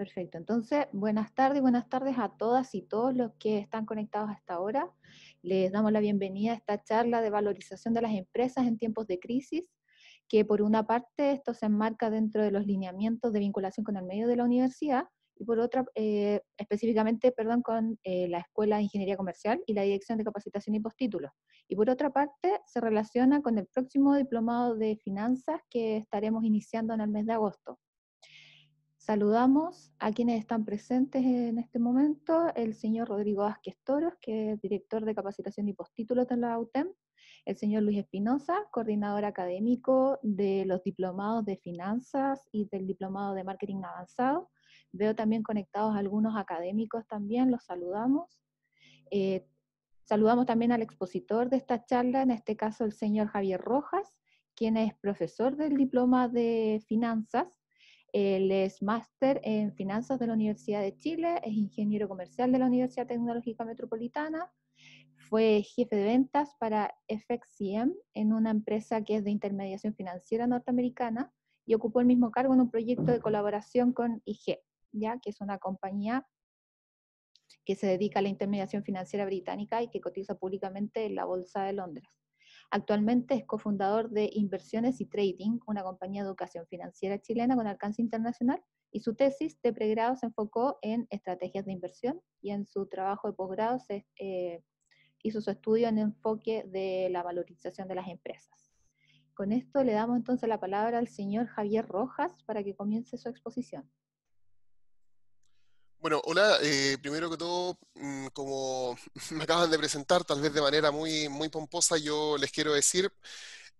Perfecto. Entonces, buenas tardes, y buenas tardes a todas y todos los que están conectados hasta ahora. Les damos la bienvenida a esta charla de valorización de las empresas en tiempos de crisis, que por una parte esto se enmarca dentro de los lineamientos de vinculación con el medio de la universidad y por otra, eh, específicamente, perdón, con eh, la Escuela de Ingeniería Comercial y la Dirección de Capacitación y Postítulos. Y por otra parte, se relaciona con el próximo diplomado de finanzas que estaremos iniciando en el mes de agosto. Saludamos a quienes están presentes en este momento, el señor Rodrigo Vázquez Toros, que es director de capacitación y postítulos de la UTEM, el señor Luis Espinosa, coordinador académico de los diplomados de finanzas y del diplomado de marketing avanzado. Veo también conectados algunos académicos también, los saludamos. Eh, saludamos también al expositor de esta charla, en este caso el señor Javier Rojas, quien es profesor del diploma de finanzas él es máster en finanzas de la Universidad de Chile, es ingeniero comercial de la Universidad Tecnológica Metropolitana, fue jefe de ventas para FXCM en una empresa que es de intermediación financiera norteamericana y ocupó el mismo cargo en un proyecto de colaboración con IG, ¿ya? que es una compañía que se dedica a la intermediación financiera británica y que cotiza públicamente en la Bolsa de Londres. Actualmente es cofundador de Inversiones y Trading, una compañía de educación financiera chilena con alcance internacional, y su tesis de pregrado se enfocó en estrategias de inversión y en su trabajo de posgrado se eh, hizo su estudio en enfoque de la valorización de las empresas. Con esto le damos entonces la palabra al señor Javier Rojas para que comience su exposición. Bueno, hola, eh, primero que todo, mm, como me acaban de presentar, tal vez de manera muy, muy pomposa, yo les quiero decir,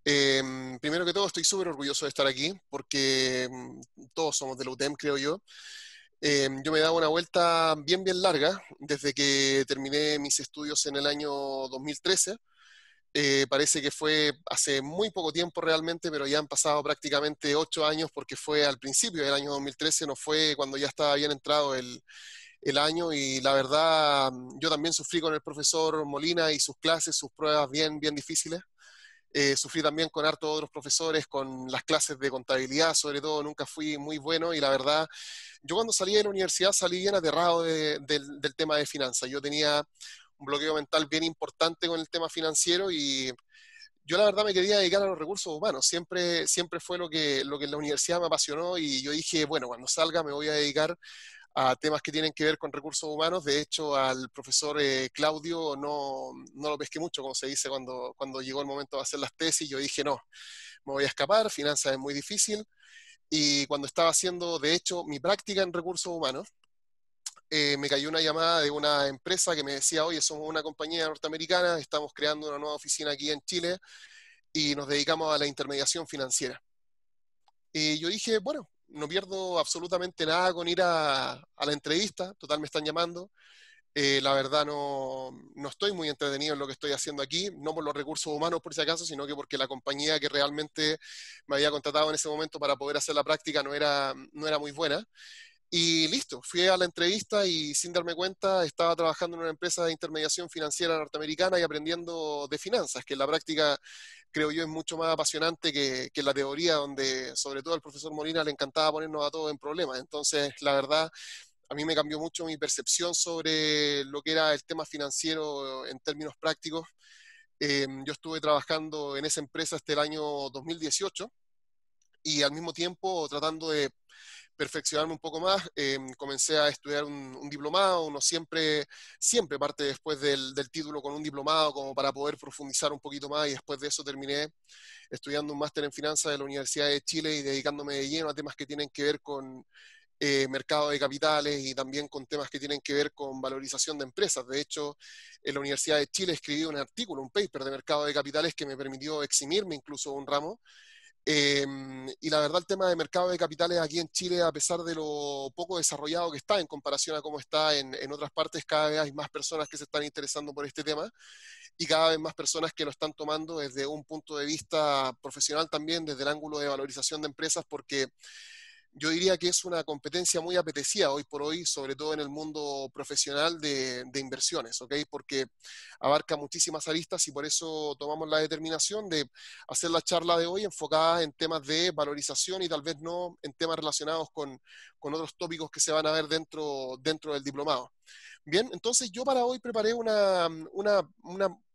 em, primero que todo, estoy súper orgulloso de estar aquí, porque mm, todos somos de la UTEM, creo yo. Em, yo me he dado una vuelta bien, bien larga desde que terminé mis estudios en el año 2013 eh, parece que fue hace muy poco tiempo realmente, pero ya han pasado prácticamente ocho años porque fue al principio del año 2013, no fue cuando ya estaba bien entrado el, el año y la verdad mm, yo también sufrí con el profesor Molina y sus clases, sus pruebas bien, bien difíciles. Eh, sufrí también con hartos otros profesores, con las clases de contabilidad, sobre todo, nunca fui muy bueno y la verdad, yo cuando salí de la universidad salí bien aterrado del tema de finanzas. Yo tenía un bloqueo mental bien importante con el tema financiero y yo la verdad me quería dedicar a los recursos humanos, siempre, siempre fue lo que, lo que en la universidad me apasionó y yo dije, bueno, cuando salga me voy a dedicar a temas que tienen que ver con recursos humanos. De hecho, al profesor eh, Claudio no, no, lo pesqué mucho, como se dice, cuando, cuando llegó el momento de hacer las tesis, yo dije, no, me voy a escapar, finanzas es muy difícil. Y cuando estaba haciendo, de hecho, mi práctica en recursos humanos, eh, me cayó una llamada de una empresa que me decía, oye, somos una compañía norteamericana, estamos creando una nueva oficina aquí en Chile y nos dedicamos a la intermediación financiera. Y yo dije, bueno, no pierdo absolutamente nada con ir a, la entrevista, total me están llamando. Eh, la verdad no, estoy muy entretenido en lo que estoy haciendo aquí, no por los recursos humanos por si acaso, sino que porque la compañía que realmente me había contratado en ese momento para poder hacer la práctica no era, no era muy buena. Y listo, fui a la entrevista y sin darme cuenta estaba trabajando en una empresa de intermediación financiera norteamericana y aprendiendo de finanzas, que en la práctica creo yo es mucho más apasionante que, que la teoría, donde sobre todo al profesor Molina le encantaba ponernos a todos en problemas. Entonces, la verdad, a mí me cambió mucho mi percepción sobre lo que era el tema financiero en términos prácticos. Eh, yo estuve trabajando en esa empresa hasta el año 2018 y al mismo tiempo tratando de perfeccionarme un poco más. Eh, comencé a estudiar un, diplomado, uno siempre, siempre parte después del, título con un diplomado como para poder profundizar un poquito más y después de eso terminé estudiando un máster en finanzas de la Universidad de Chile y dedicándome de lleno a temas que tienen que ver con eh, mercado de capitales y también con temas que tienen que ver con valorización de empresas. De hecho, en la Universidad de Chile escribí un artículo, un paper de mercado de capitales que me permitió eximirme incluso un ramo Em, y la verdad, el tema de mercado de capitales aquí en Chile, a pesar de lo poco desarrollado que está en comparación a cómo está en, en, otras partes, cada vez hay más personas que se están interesando por este tema y cada vez más personas que lo están tomando desde un punto de vista profesional también, desde el ángulo de valorización de empresas, porque yo diría que es una competencia muy apetecida hoy por hoy, sobre todo en el mundo profesional de, inversiones, ¿ok? Porque abarca muchísimas aristas y por eso tomamos la determinación de hacer la charla de hoy enfocada en temas de valorización y tal vez no en temas relacionados con, otros tópicos que se van a ver dentro, del diplomado. Bien, entonces yo para hoy preparé una, una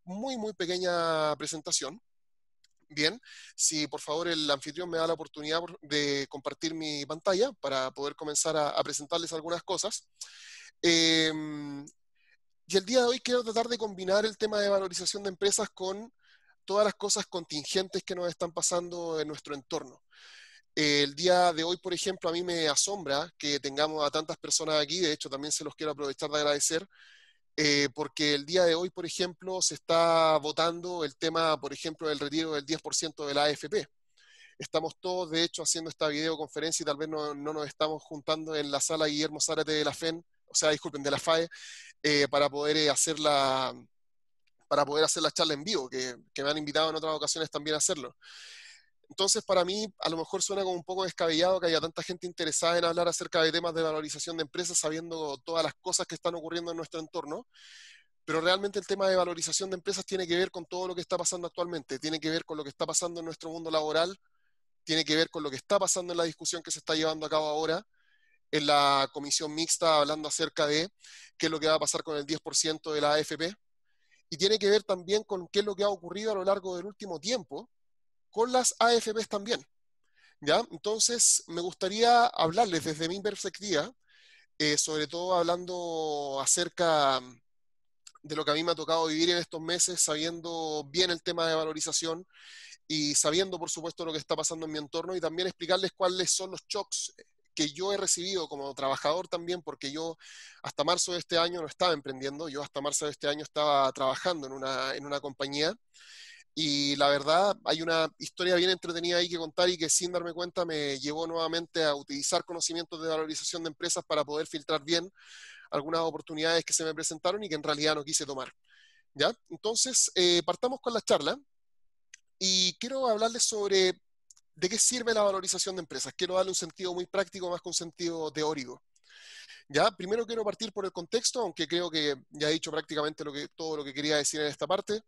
muy, muy pequeña presentación bien. Si por favor el anfitrión me da la oportunidad de compartir mi pantalla para poder comenzar a, presentarles algunas cosas. Em, y el día de hoy quiero tratar de combinar el tema de valorización de empresas con todas las cosas contingentes que nos están pasando en nuestro entorno. El día de hoy, por ejemplo, a mí me asombra que tengamos a tantas personas aquí, de hecho también se los quiero aprovechar de agradecer, eh, porque el día de hoy, por ejemplo, se está votando el tema, por ejemplo, del retiro del 10% de la AFP. Estamos todos, de hecho, haciendo esta videoconferencia y tal vez no, nos estamos juntando en la sala Guillermo Zárate de la FEN, o sea, disculpen, de la FAE, eh, para poder eh, hacer la para poder hacer la charla en vivo, que me han invitado en otras ocasiones también a hacerlo. Entonces, para mí, a lo mejor suena como un poco descabellado que haya tanta gente interesada en hablar acerca de temas de valorización de empresas, sabiendo todas las cosas que están ocurriendo en nuestro entorno. Pero realmente el tema de valorización de empresas tiene que ver con todo lo que está pasando actualmente, tiene que ver con lo que está pasando en nuestro mundo laboral, tiene que ver con lo que está pasando en la discusión que se está llevando a cabo ahora en la comisión mixta hablando acerca de qué es lo que va a pasar con el 10% de la AFP y tiene que ver también con qué es lo que ha ocurrido a lo largo del último tiempo con las AFPs también. ¿ya? Entonces, me gustaría hablarles desde mi perspectiva, eh, sobre todo hablando acerca de lo que a mí me ha tocado vivir en estos meses, sabiendo bien el tema de valorización y sabiendo, por supuesto, lo que está pasando en mi entorno y también explicarles cuáles son los shocks que yo he recibido como trabajador también, porque yo hasta marzo de este año no estaba emprendiendo, yo hasta marzo de este año estaba trabajando en en una compañía y la verdad, hay una historia bien entretenida ahí que contar y que sin darme cuenta me llevó nuevamente a utilizar conocimientos de valorización de empresas para poder filtrar bien algunas oportunidades que se me presentaron y que en realidad no quise tomar. ¿Ya? Entonces, eh, partamos con la charla y quiero hablarles sobre de qué sirve la valorización de empresas. Quiero darle un sentido muy práctico más que un sentido teórico. ¿ya? Primero quiero partir por el contexto, aunque creo que ya he dicho prácticamente lo que, todo lo que quería decir en esta parte.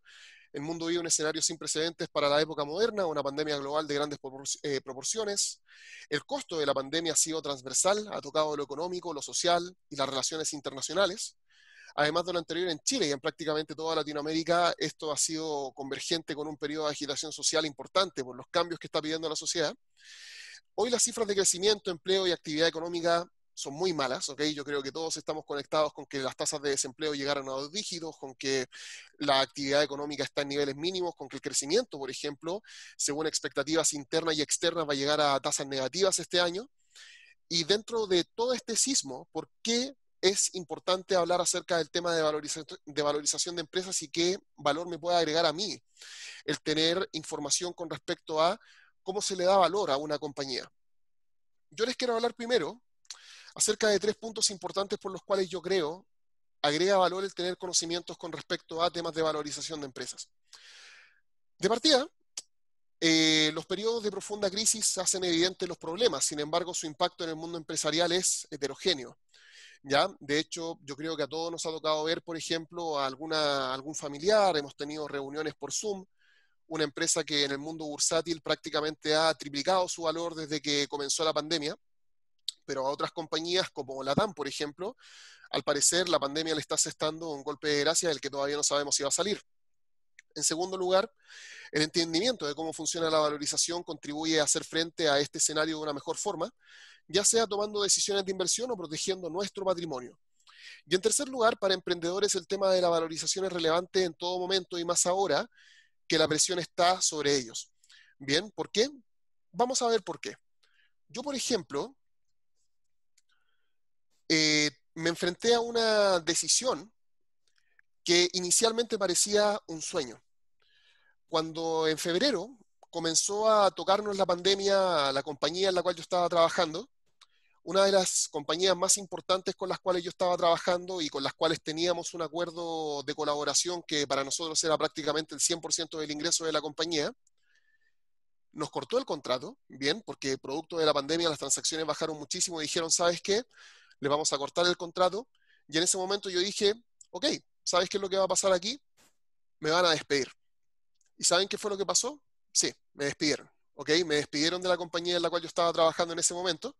El mundo vive un escenario sin precedentes para la época moderna, una pandemia global de grandes eh, proporciones. El costo de la pandemia ha sido transversal, ha tocado lo económico, lo social y las relaciones internacionales. Además de lo anterior en Chile y en prácticamente toda Latinoamérica, esto ha sido convergente con un periodo de agitación social importante por los cambios que está pidiendo la sociedad. Hoy las cifras de crecimiento, empleo y actividad económica son muy malas, ¿ok? Yo creo que todos estamos conectados con que las tasas de desempleo llegaron a dos dígitos, con que la actividad económica está en niveles mínimos, con que el crecimiento, por ejemplo, según expectativas internas y externas, va a llegar a tasas negativas este año. Y dentro de todo este sismo, ¿por qué es importante hablar acerca del tema de, de valorización de empresas y qué valor me puede agregar a mí el tener información con respecto a cómo se le da valor a una compañía? Yo les quiero hablar primero acerca de tres puntos importantes por los cuales yo creo agrega valor el tener conocimientos con respecto a temas de valorización de empresas. De partida, eh, los periodos de profunda crisis hacen evidentes los problemas, sin embargo, su impacto en el mundo empresarial es heterogéneo. ¿ya? De hecho, yo creo que a todos nos ha tocado ver, por ejemplo, alguna, a algún familiar, hemos tenido reuniones por Zoom, una empresa que en el mundo bursátil prácticamente ha triplicado su valor desde que comenzó la pandemia, pero a otras compañías como Latam, por ejemplo, al parecer la pandemia le está asestando un golpe de gracia del que todavía no sabemos si va a salir. En segundo lugar, el entendimiento de cómo funciona la valorización contribuye a hacer frente a este escenario de una mejor forma, ya sea tomando decisiones de inversión o protegiendo nuestro patrimonio. Y en tercer lugar, para emprendedores el tema de la valorización es relevante en todo momento y más ahora que la presión está sobre ellos. Bien, ¿por qué? Vamos a ver por qué. Yo, por ejemplo, eh, me enfrenté a una decisión que inicialmente parecía un sueño. Cuando en febrero comenzó a tocarnos la pandemia, la compañía en la cual yo estaba trabajando, una de las compañías más importantes con las cuales yo estaba trabajando y con las cuales teníamos un acuerdo de colaboración que para nosotros era prácticamente el 100% del ingreso de la compañía, nos cortó el contrato, bien, porque producto de la pandemia las transacciones bajaron muchísimo y dijeron, ¿sabes qué? Le vamos a cortar el contrato. Y en ese momento yo dije, ok, ¿sabes qué es lo que va a pasar aquí? Me van a despedir. ¿Y saben qué fue lo que pasó? Sí, me despidieron. ¿ok? Me despidieron de la compañía en la cual yo estaba trabajando en ese momento.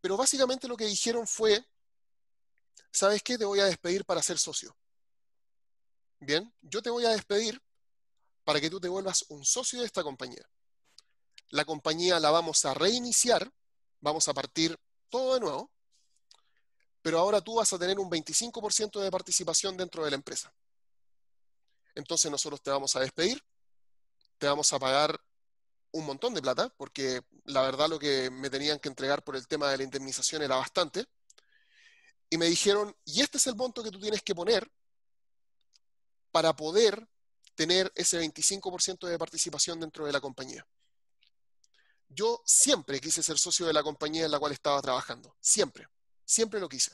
Pero básicamente lo que dijeron fue, ¿sabes qué? Te voy a despedir para ser socio. Bien, yo te voy a despedir para que tú te vuelvas un socio de esta compañía. La compañía la vamos a reiniciar, vamos a partir todo de nuevo, pero ahora tú vas a tener un 25% de participación dentro de la empresa. Entonces nosotros te vamos a despedir, te vamos a pagar un montón de plata, porque la verdad lo que me tenían que entregar por el tema de la indemnización era bastante. Y me dijeron, y este es el monto que tú tienes que poner para poder tener ese 25% de participación dentro de la compañía. Yo siempre quise ser socio de la compañía en la cual estaba trabajando, siempre. Siempre lo quise.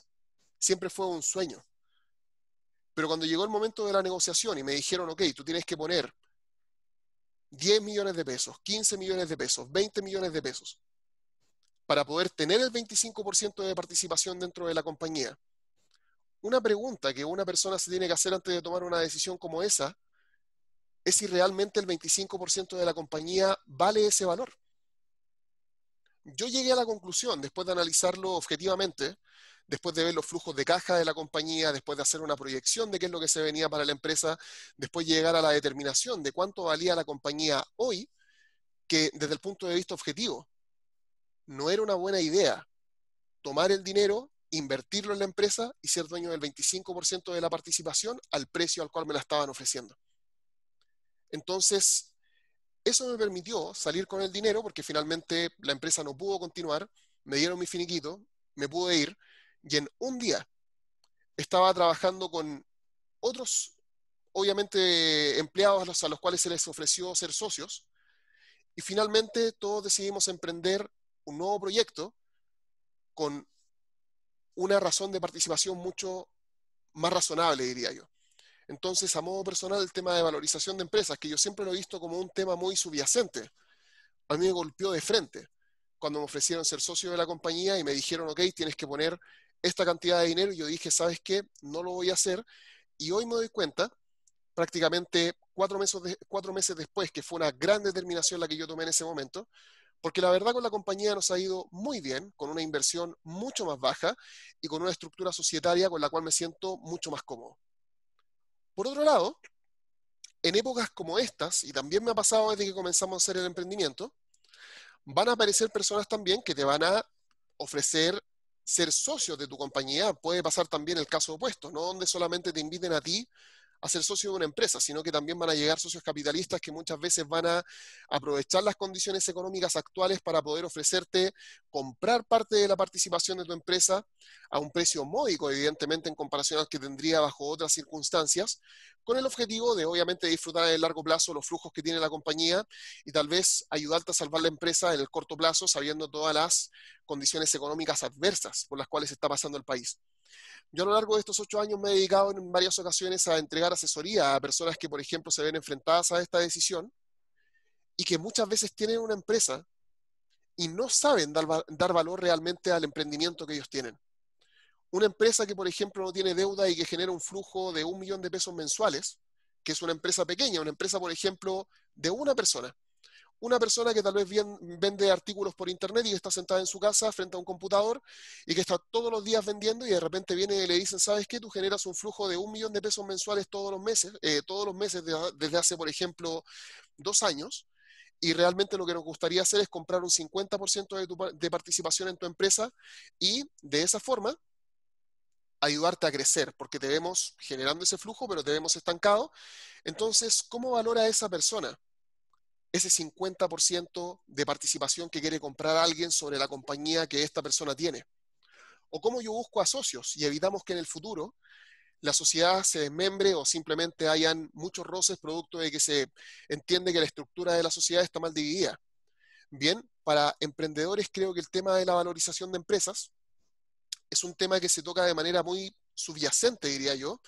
Siempre fue un sueño. Pero cuando llegó el momento de la negociación y me dijeron, ok, tú tienes que poner 10 millones de pesos, 15 millones de pesos, 20 millones de pesos, para poder tener el 25% de participación dentro de la compañía. Una pregunta que una persona se tiene que hacer antes de tomar una decisión como esa es si realmente el 25% de la compañía vale ese valor yo llegué a la conclusión, después de analizarlo objetivamente, después de ver los flujos de caja de la compañía, después de hacer una proyección de qué es lo que se venía para la empresa, después de llegar a la determinación de cuánto valía la compañía hoy, que desde el punto de vista objetivo no era una buena idea tomar el dinero, invertirlo en la empresa y ser dueño del 25% de la participación al precio al cual me la estaban ofreciendo. Entonces, eso me permitió salir con el dinero porque finalmente la empresa no pudo continuar, me dieron mi finiquito, me pude ir y en un día estaba trabajando con otros, obviamente, empleados a los, cuales se les ofreció ser socios y finalmente todos decidimos emprender un nuevo proyecto con una razón de participación mucho más razonable, diría yo. Entonces, a modo personal, el tema de valorización de empresas, que yo siempre lo he visto como un tema muy subyacente, a mí me golpeó de frente cuando me ofrecieron ser socio de la compañía y me dijeron, ok, tienes que poner esta cantidad de dinero. Y yo dije, ¿sabes qué? No lo voy a hacer. Y hoy me doy cuenta, prácticamente cuatro meses, cuatro meses después, que fue una gran determinación la que yo tomé en ese momento, porque la verdad con la compañía nos ha ido muy bien, con una inversión mucho más baja y con una estructura societaria con la cual me siento mucho más cómodo. Por otro lado, en épocas como estas, y también me ha pasado desde que comenzamos a hacer el emprendimiento, van a aparecer personas también que te van a ofrecer ser socios de tu compañía. Puede pasar también el caso opuesto, no donde solamente te inviten a ti a ser socio de una empresa, sino que también van a llegar socios capitalistas que muchas veces van a aprovechar las condiciones económicas actuales para poder ofrecerte comprar parte de la participación de tu empresa a un precio módico, evidentemente, en comparación al que tendría bajo otras circunstancias, con el objetivo de, obviamente, disfrutar en el largo plazo los flujos que tiene la compañía y tal vez ayudarte a salvar la empresa en el corto plazo, sabiendo todas las condiciones económicas adversas por las cuales está pasando el país. Yo a lo largo de estos ocho años me he dedicado en varias ocasiones a entregar asesoría a personas que, por ejemplo, se ven enfrentadas a esta decisión y que muchas veces tienen una empresa y no saben dar, valor realmente al emprendimiento que ellos tienen. Una empresa que, por ejemplo, no tiene deuda y que genera un flujo de un millón de pesos mensuales, que es una empresa pequeña, una empresa, por ejemplo, de una persona, una persona que tal vez vende artículos por internet y está sentada en su casa frente a un computador y que está todos los días vendiendo y de repente viene y le dicen, ¿sabes qué? Tú generas un flujo de un millón de pesos mensuales todos los meses, eh, todos los meses desde hace, por ejemplo, dos años. Y realmente lo que nos gustaría hacer es comprar un 50% de, de participación en tu empresa y de esa forma ayudarte a crecer, porque te vemos generando ese flujo, pero te vemos estancado. Entonces, ¿cómo valora esa persona? ese 50% de participación que quiere comprar alguien sobre la compañía que esta persona tiene. O cómo yo busco a socios y evitamos que en el futuro la sociedad se desmembre o simplemente hayan muchos roces producto de que se entiende que la estructura de la sociedad está mal dividida. Bien, para emprendedores creo que el tema de la valorización de empresas es un tema que se toca de manera muy subyacente, diría yo,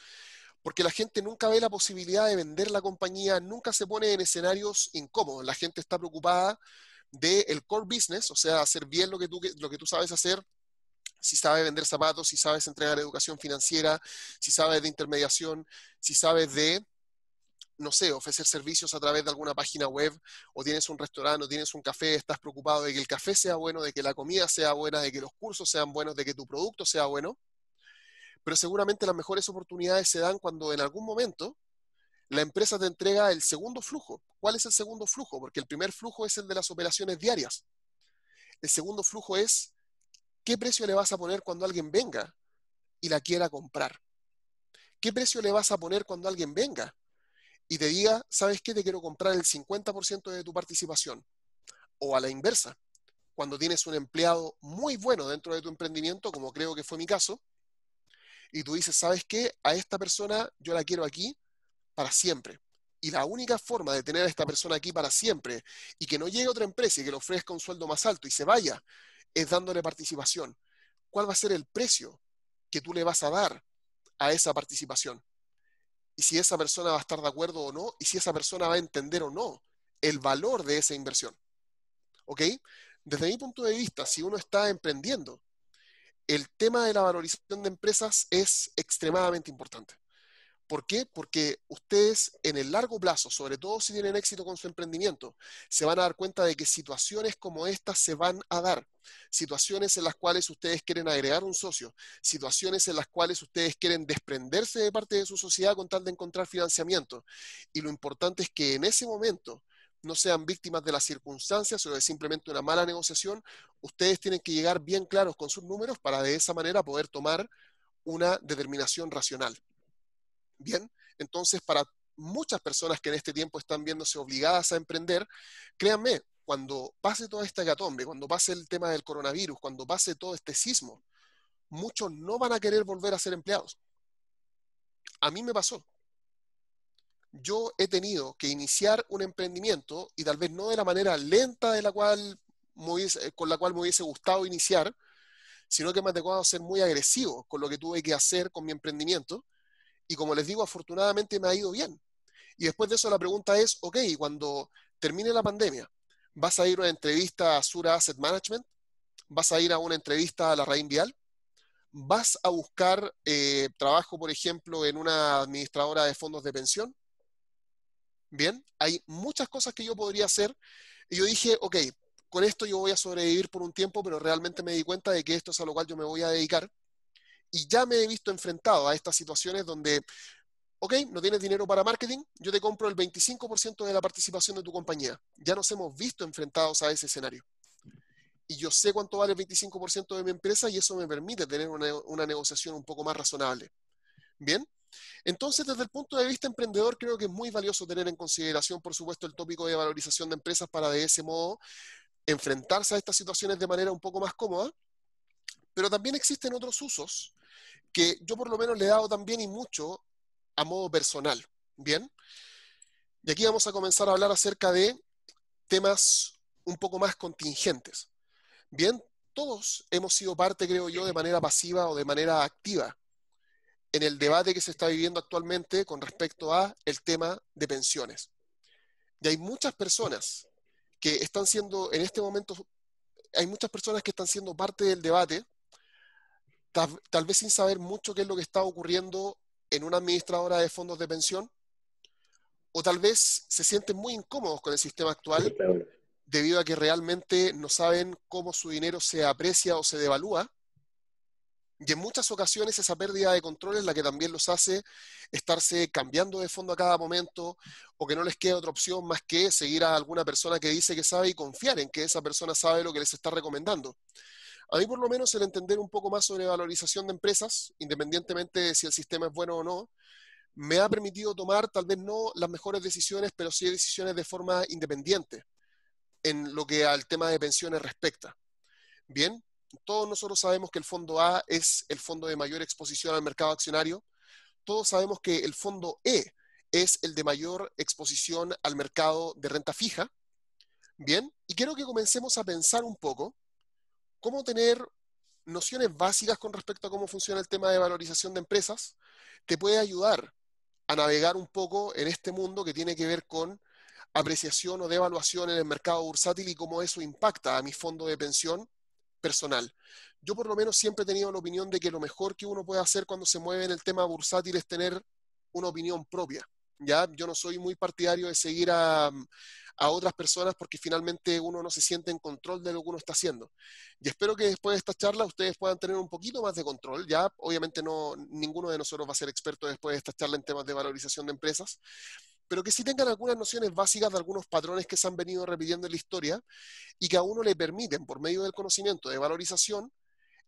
porque la gente nunca ve la posibilidad de vender la compañía, nunca se pone en escenarios incómodos. La gente está preocupada del el core business, o sea, hacer bien lo que tú, lo que tú sabes hacer, si sabes vender zapatos, si sabes entregar educación financiera, si sabes de intermediación, si sabes de, no sé, ofrecer servicios a través de alguna página web, o tienes un restaurante, o tienes un café, estás preocupado de que el café sea bueno, de que la comida sea buena, de que los cursos sean buenos, de que tu producto sea bueno pero seguramente las mejores oportunidades se dan cuando en algún momento la empresa te entrega el segundo flujo. ¿Cuál es el segundo flujo? Porque el primer flujo es el de las operaciones diarias. El segundo flujo es qué precio le vas a poner cuando alguien venga y la quiera comprar. ¿Qué precio le vas a poner cuando alguien venga y te diga, ¿sabes qué? Te quiero comprar el 50% de tu participación. O a la inversa, cuando tienes un empleado muy bueno dentro de tu emprendimiento, como creo que fue mi caso, y tú dices, ¿sabes qué? A esta persona yo la quiero aquí para siempre. Y la única forma de tener a esta persona aquí para siempre y que no llegue otra empresa y que le ofrezca un sueldo más alto y se vaya, es dándole participación. ¿Cuál va a ser el precio que tú le vas a dar a esa participación? Y si esa persona va a estar de acuerdo o no, y si esa persona va a entender o no el valor de esa inversión. ¿Ok? Desde mi punto de vista, si uno está emprendiendo el tema de la valorización de empresas es extremadamente importante. ¿Por qué? Porque ustedes en el largo plazo, sobre todo si tienen éxito con su emprendimiento, se van a dar cuenta de que situaciones como estas se van a dar. Situaciones en las cuales ustedes quieren agregar un socio, situaciones en las cuales ustedes quieren desprenderse de parte de su sociedad con tal de encontrar financiamiento. Y lo importante es que en ese momento no sean víctimas de las circunstancias o de simplemente una mala negociación, ustedes tienen que llegar bien claros con sus números para de esa manera poder tomar una determinación racional. Bien, entonces para muchas personas que en este tiempo están viéndose obligadas a emprender, créanme, cuando pase toda esta hecatombe, cuando pase el tema del coronavirus, cuando pase todo este sismo, muchos no van a querer volver a ser empleados. A mí me pasó yo he tenido que iniciar un emprendimiento y tal vez no de la manera lenta de la cual con la cual me hubiese gustado iniciar, sino que me ha tocado ser muy agresivo con lo que tuve que hacer con mi emprendimiento. Y como les digo, afortunadamente me ha ido bien. Y después de eso la pregunta es, ok, cuando termine la pandemia, ¿vas a ir a una entrevista a Sura Asset Management? ¿Vas a ir a una entrevista a la RAIN Vial? ¿Vas a buscar eh, trabajo, por ejemplo, en una administradora de fondos de pensión? Bien, hay muchas cosas que yo podría hacer. Y yo dije, ok, con esto yo voy a sobrevivir por un tiempo, pero realmente me di cuenta de que esto es a lo cual yo me voy a dedicar. Y ya me he visto enfrentado a estas situaciones donde, ok, no tienes dinero para marketing, yo te compro el 25% de la participación de tu compañía. Ya nos hemos visto enfrentados a ese escenario. Y yo sé cuánto vale el 25% de mi empresa y eso me permite tener una, una negociación un poco más razonable. Bien, entonces, desde el punto de vista emprendedor, creo que es muy valioso tener en consideración, por supuesto, el tópico de valorización de empresas para de ese modo enfrentarse a estas situaciones de manera un poco más cómoda. Pero también existen otros usos que yo por lo menos le he dado también y mucho a modo personal. Bien. Y aquí vamos a comenzar a hablar acerca de temas un poco más contingentes. Bien, todos hemos sido parte, creo yo, de manera pasiva o de manera activa en el debate que se está viviendo actualmente con respecto a el tema de pensiones. Y hay muchas personas que están siendo, en este momento, hay muchas personas que están siendo parte del debate, tal, tal vez sin saber mucho qué es lo que está ocurriendo en una administradora de fondos de pensión, o tal vez se sienten muy incómodos con el sistema actual debido a que realmente no saben cómo su dinero se aprecia o se devalúa y en muchas ocasiones esa pérdida de control es la que también los hace estarse cambiando de fondo a cada momento o que no les quede otra opción más que seguir a alguna persona que dice que sabe y confiar en que esa persona sabe lo que les está recomendando. A mí por lo menos el entender un poco más sobre valorización de empresas, independientemente de si el sistema es bueno o no, me ha permitido tomar tal vez no las mejores decisiones, pero sí decisiones de forma independiente en lo que al tema de pensiones respecta. Bien, todos nosotros sabemos que el fondo A es el fondo de mayor exposición al mercado accionario. Todos sabemos que el fondo E es el de mayor exposición al mercado de renta fija. Bien, y quiero que comencemos a pensar un poco cómo tener nociones básicas con respecto a cómo funciona el tema de valorización de empresas te puede ayudar a navegar un poco en este mundo que tiene que ver con apreciación o devaluación en el mercado bursátil y cómo eso impacta a mi fondo de pensión personal. Yo por lo menos siempre he tenido la opinión de que lo mejor que uno puede hacer cuando se mueve en el tema bursátil es tener una opinión propia. ¿ya? Yo no soy muy partidario de seguir a, otras personas porque finalmente uno no se siente en control de lo que uno está haciendo. Y espero que después de esta charla ustedes puedan tener un poquito más de control, ¿ya? Obviamente no, ninguno de nosotros va a ser experto después de esta charla en temas de valorización de empresas, pero que sí tengan algunas nociones básicas de algunos patrones que se han venido repitiendo en la historia y que a uno le permiten, por medio del conocimiento de valorización,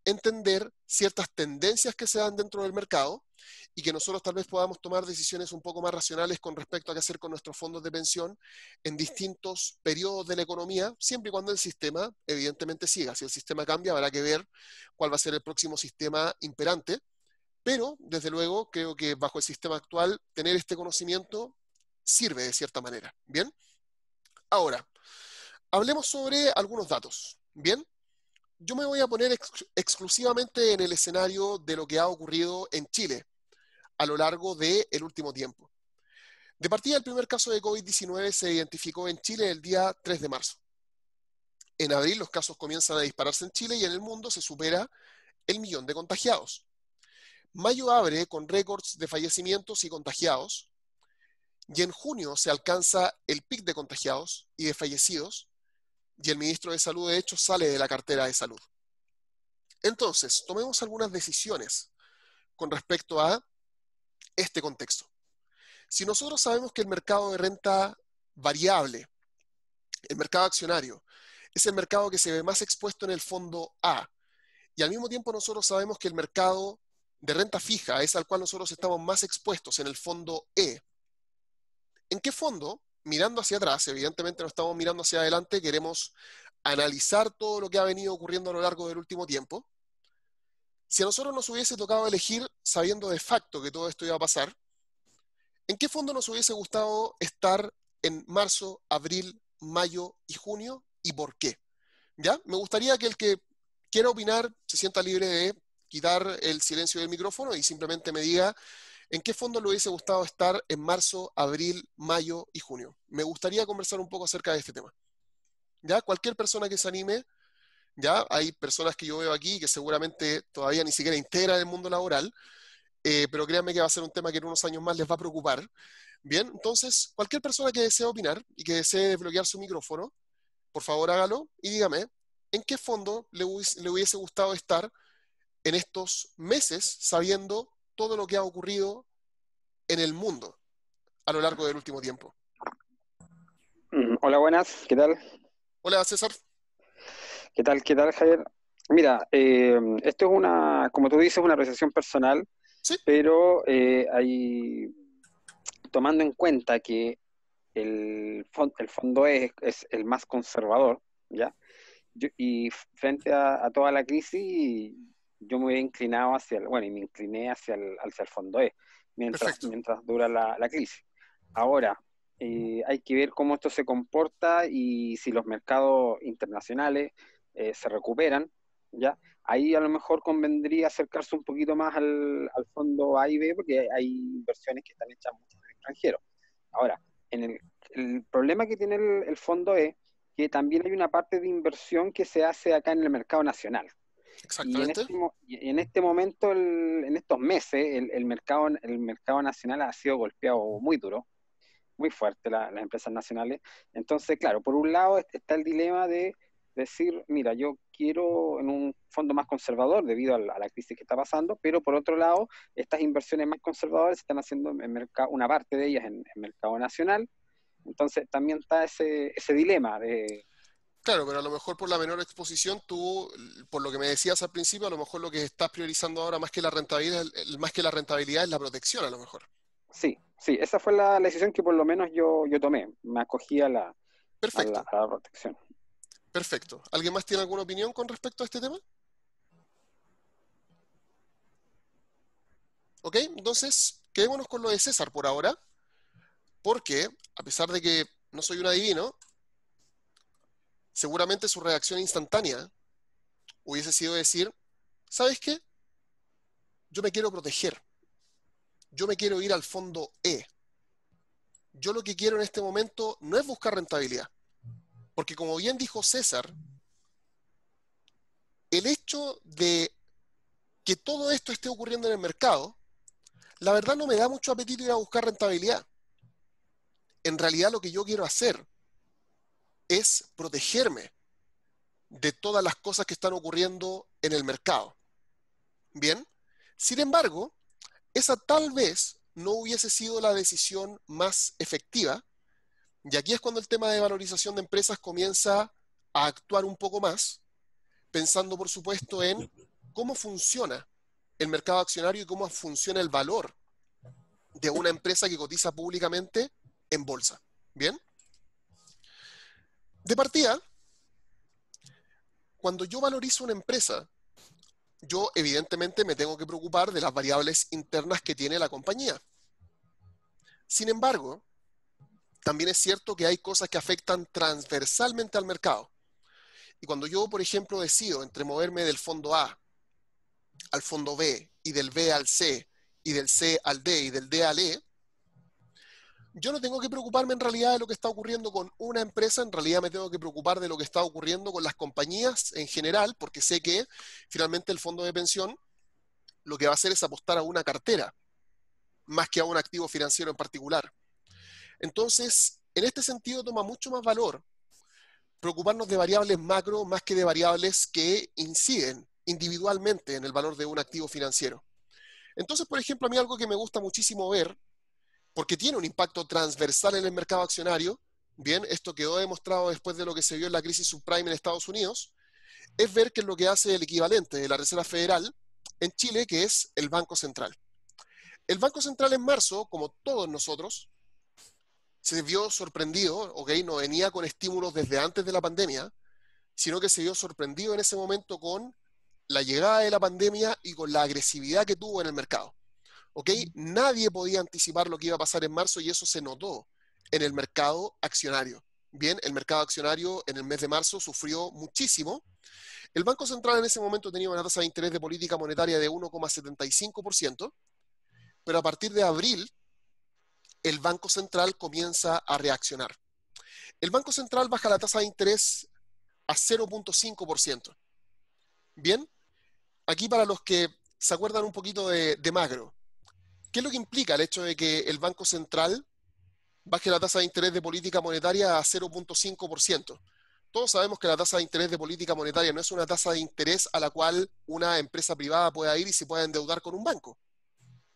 entender ciertas tendencias que se dan dentro del mercado y que nosotros tal vez podamos tomar decisiones un poco más racionales con respecto a qué hacer con nuestros fondos de pensión en distintos periodos de la economía, siempre y cuando el sistema evidentemente siga. Si el sistema cambia, habrá que ver cuál va a ser el próximo sistema imperante. Pero, desde luego, creo que bajo el sistema actual, tener este conocimiento sirve de cierta manera. Bien. Ahora, hablemos sobre algunos datos. Bien. Yo me voy a poner exclusivamente en el escenario de lo que ha ocurrido en Chile a lo largo del último tiempo. De partida, el primer caso de COVID-19 se identificó en Chile el día 3 de marzo. En abril los casos comienzan a dispararse en Chile y en el mundo se supera el millón de contagiados. Mayo abre con récords de fallecimientos y contagiados, y en junio se alcanza el pic de contagiados y de fallecidos, y el ministro de Salud, de hecho, sale de la cartera de salud. Entonces, tomemos algunas decisiones con respecto a este contexto. Si nosotros sabemos que el mercado de renta variable, el mercado accionario, es el mercado que se ve más expuesto en el fondo A, y al mismo tiempo nosotros sabemos que el mercado de renta fija es al cual nosotros estamos más expuestos en el fondo E, ¿En qué fondo, mirando hacia atrás, evidentemente no estamos mirando hacia adelante, queremos analizar todo lo que ha venido ocurriendo a lo largo del último tiempo? Si a nosotros nos hubiese tocado elegir sabiendo de facto que todo esto iba a pasar, ¿en qué fondo nos hubiese gustado estar en marzo, abril, mayo y junio y por qué? ¿Ya? Me gustaría que el que quiera opinar se sienta libre de quitar el silencio del micrófono y simplemente me diga ¿En qué fondo le hubiese gustado estar en marzo, abril, mayo y junio? Me gustaría conversar un poco acerca de este tema. ¿Ya? Cualquier persona que se anime, ¿ya? Hay personas que yo veo aquí que seguramente todavía ni siquiera integran el mundo laboral, eh, pero créanme que va a ser un tema que en unos años más les va a preocupar. Bien, entonces, cualquier persona que desee opinar y que desee desbloquear su micrófono, por favor hágalo y dígame, ¿en qué fondo le, hubiese gustado estar en estos meses sabiendo todo lo que ha ocurrido en el mundo a lo largo del último tiempo. Mm, hola, buenas, ¿qué tal? Hola, César. ¿Qué tal, qué tal, Javier? Mira, eh, esto es una, como tú dices, una apreciación personal, ¿Sí? pero eh, tomando en cuenta que el, el fondo es, el más conservador, ¿ya? y frente a, toda la crisis, yo me hubiera inclinado hacia el, bueno, y me incliné hacia el, fondo E, mientras, mientras dura la, crisis. Ahora, eh, hay que ver cómo esto se comporta y si los mercados internacionales eh, se recuperan, ¿ya? Ahí a lo mejor convendría acercarse un poquito más al, fondo A y B, porque hay, inversiones que están hechas mucho en el extranjero. Ahora, en el, problema que tiene el, el fondo E, que también hay una parte de inversión que se hace acá en el mercado nacional, Exactamente. Este y en este, momento, en estos meses, el, mercado, el mercado nacional ha sido golpeado muy duro, muy fuerte las empresas nacionales. Entonces, claro, por un lado está el dilema de decir, mira, yo quiero en un fondo más conservador debido a la, crisis que está pasando, pero por otro lado, estas inversiones más conservadoras están haciendo en mercado, una parte de ellas en, el mercado nacional. Entonces, también está ese, ese dilema de Claro, pero a lo mejor por la menor exposición tú, por lo que me decías al principio, a lo mejor lo que estás priorizando ahora más que la rentabilidad, más que la rentabilidad es la protección a lo mejor. Sí, sí, esa fue la decisión que por lo menos yo, yo tomé, me acogí la, a a la protección. Perfecto. ¿Alguien más tiene alguna opinión con respecto a este tema? ¿Ok? Entonces, quedémonos con lo de César por ahora, porque a pesar de que no soy un adivino, seguramente su reacción instantánea hubiese sido decir, ¿sabes qué? Yo me quiero proteger. Yo me quiero ir al fondo E. Yo lo que quiero en este momento no es buscar rentabilidad. Porque como bien dijo César, el hecho de que todo esto esté ocurriendo en el mercado, la verdad no me da mucho apetito ir a buscar rentabilidad. En realidad lo que yo quiero hacer es protegerme de todas las cosas que están ocurriendo en el mercado. Bien, sin embargo, esa tal vez no hubiese sido la decisión más efectiva. Y aquí es cuando el tema de valorización de empresas comienza a actuar un poco más, pensando por supuesto en cómo funciona el mercado accionario y cómo funciona el valor de una empresa que cotiza públicamente en bolsa. ¿Bien? De partida, cuando yo valorizo una empresa, yo evidentemente me tengo que preocupar de las variables internas que tiene la compañía. Sin embargo, también es cierto que hay cosas que afectan transversalmente al mercado. Y cuando yo, por ejemplo, decido entre moverme del fondo A al fondo B y del B al C y del C al D y del D al E, yo no tengo que preocuparme en realidad de lo que está ocurriendo con una empresa, en realidad me tengo que preocupar de lo que está ocurriendo con las compañías en general, porque sé que finalmente el fondo de pensión lo que va a hacer es apostar a una cartera, más que a un activo financiero en particular. Entonces, en este sentido toma mucho más valor preocuparnos de variables macro más que de variables que inciden individualmente en el valor de un activo financiero. Entonces, por ejemplo, a mí algo que me gusta muchísimo ver porque tiene un impacto transversal en el mercado accionario, bien, esto quedó demostrado después de lo que se vio en la crisis subprime en Estados Unidos, es ver qué es lo que hace el equivalente de la Reserva Federal en Chile, que es el Banco Central. El Banco Central en marzo, como todos nosotros, se vio sorprendido, ok, no venía con estímulos desde antes de la pandemia, sino que se vio sorprendido en ese momento con la llegada de la pandemia y con la agresividad que tuvo en el mercado. ¿ok? Nadie podía anticipar lo que iba a pasar en marzo y eso se notó en el mercado accionario. Bien, el mercado accionario en el mes de marzo sufrió muchísimo. El Banco Central en ese momento tenía una tasa de interés de política monetaria de 1,75%, pero a partir de abril el Banco Central comienza a reaccionar. El Banco Central baja la tasa de interés a 0.5%. Bien, aquí para los que se acuerdan un poquito de, Magro, ¿Qué es lo que implica el hecho de que el Banco Central baje la tasa de interés de política monetaria a 0.5%? Todos sabemos que la tasa de interés de política monetaria no es una tasa de interés a la cual una empresa privada pueda ir y se pueda endeudar con un banco.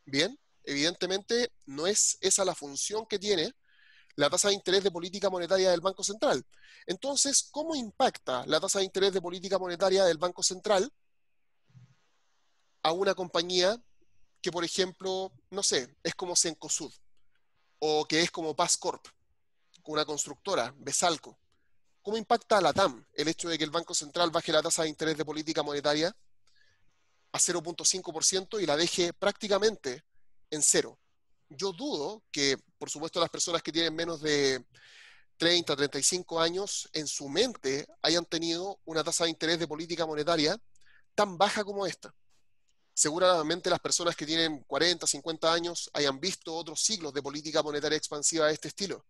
Bien, evidentemente no es esa la función que tiene la tasa de interés de política monetaria del Banco Central. Entonces, ¿cómo impacta la tasa de interés de política monetaria del Banco Central a una compañía que, por ejemplo, no sé, es como Sencosud o que es como con una constructora, Besalco. ¿Cómo impacta a la TAM el hecho de que el Banco Central baje la tasa de interés de política monetaria a 0.5% y la deje prácticamente en cero? Yo dudo que, por supuesto, las personas que tienen menos de 30, 35 años, en su mente hayan tenido una tasa de interés de política monetaria tan baja como esta. Seguramente las personas que tienen 40, 50 años hayan visto otros siglos de política monetaria expansiva de este estilo.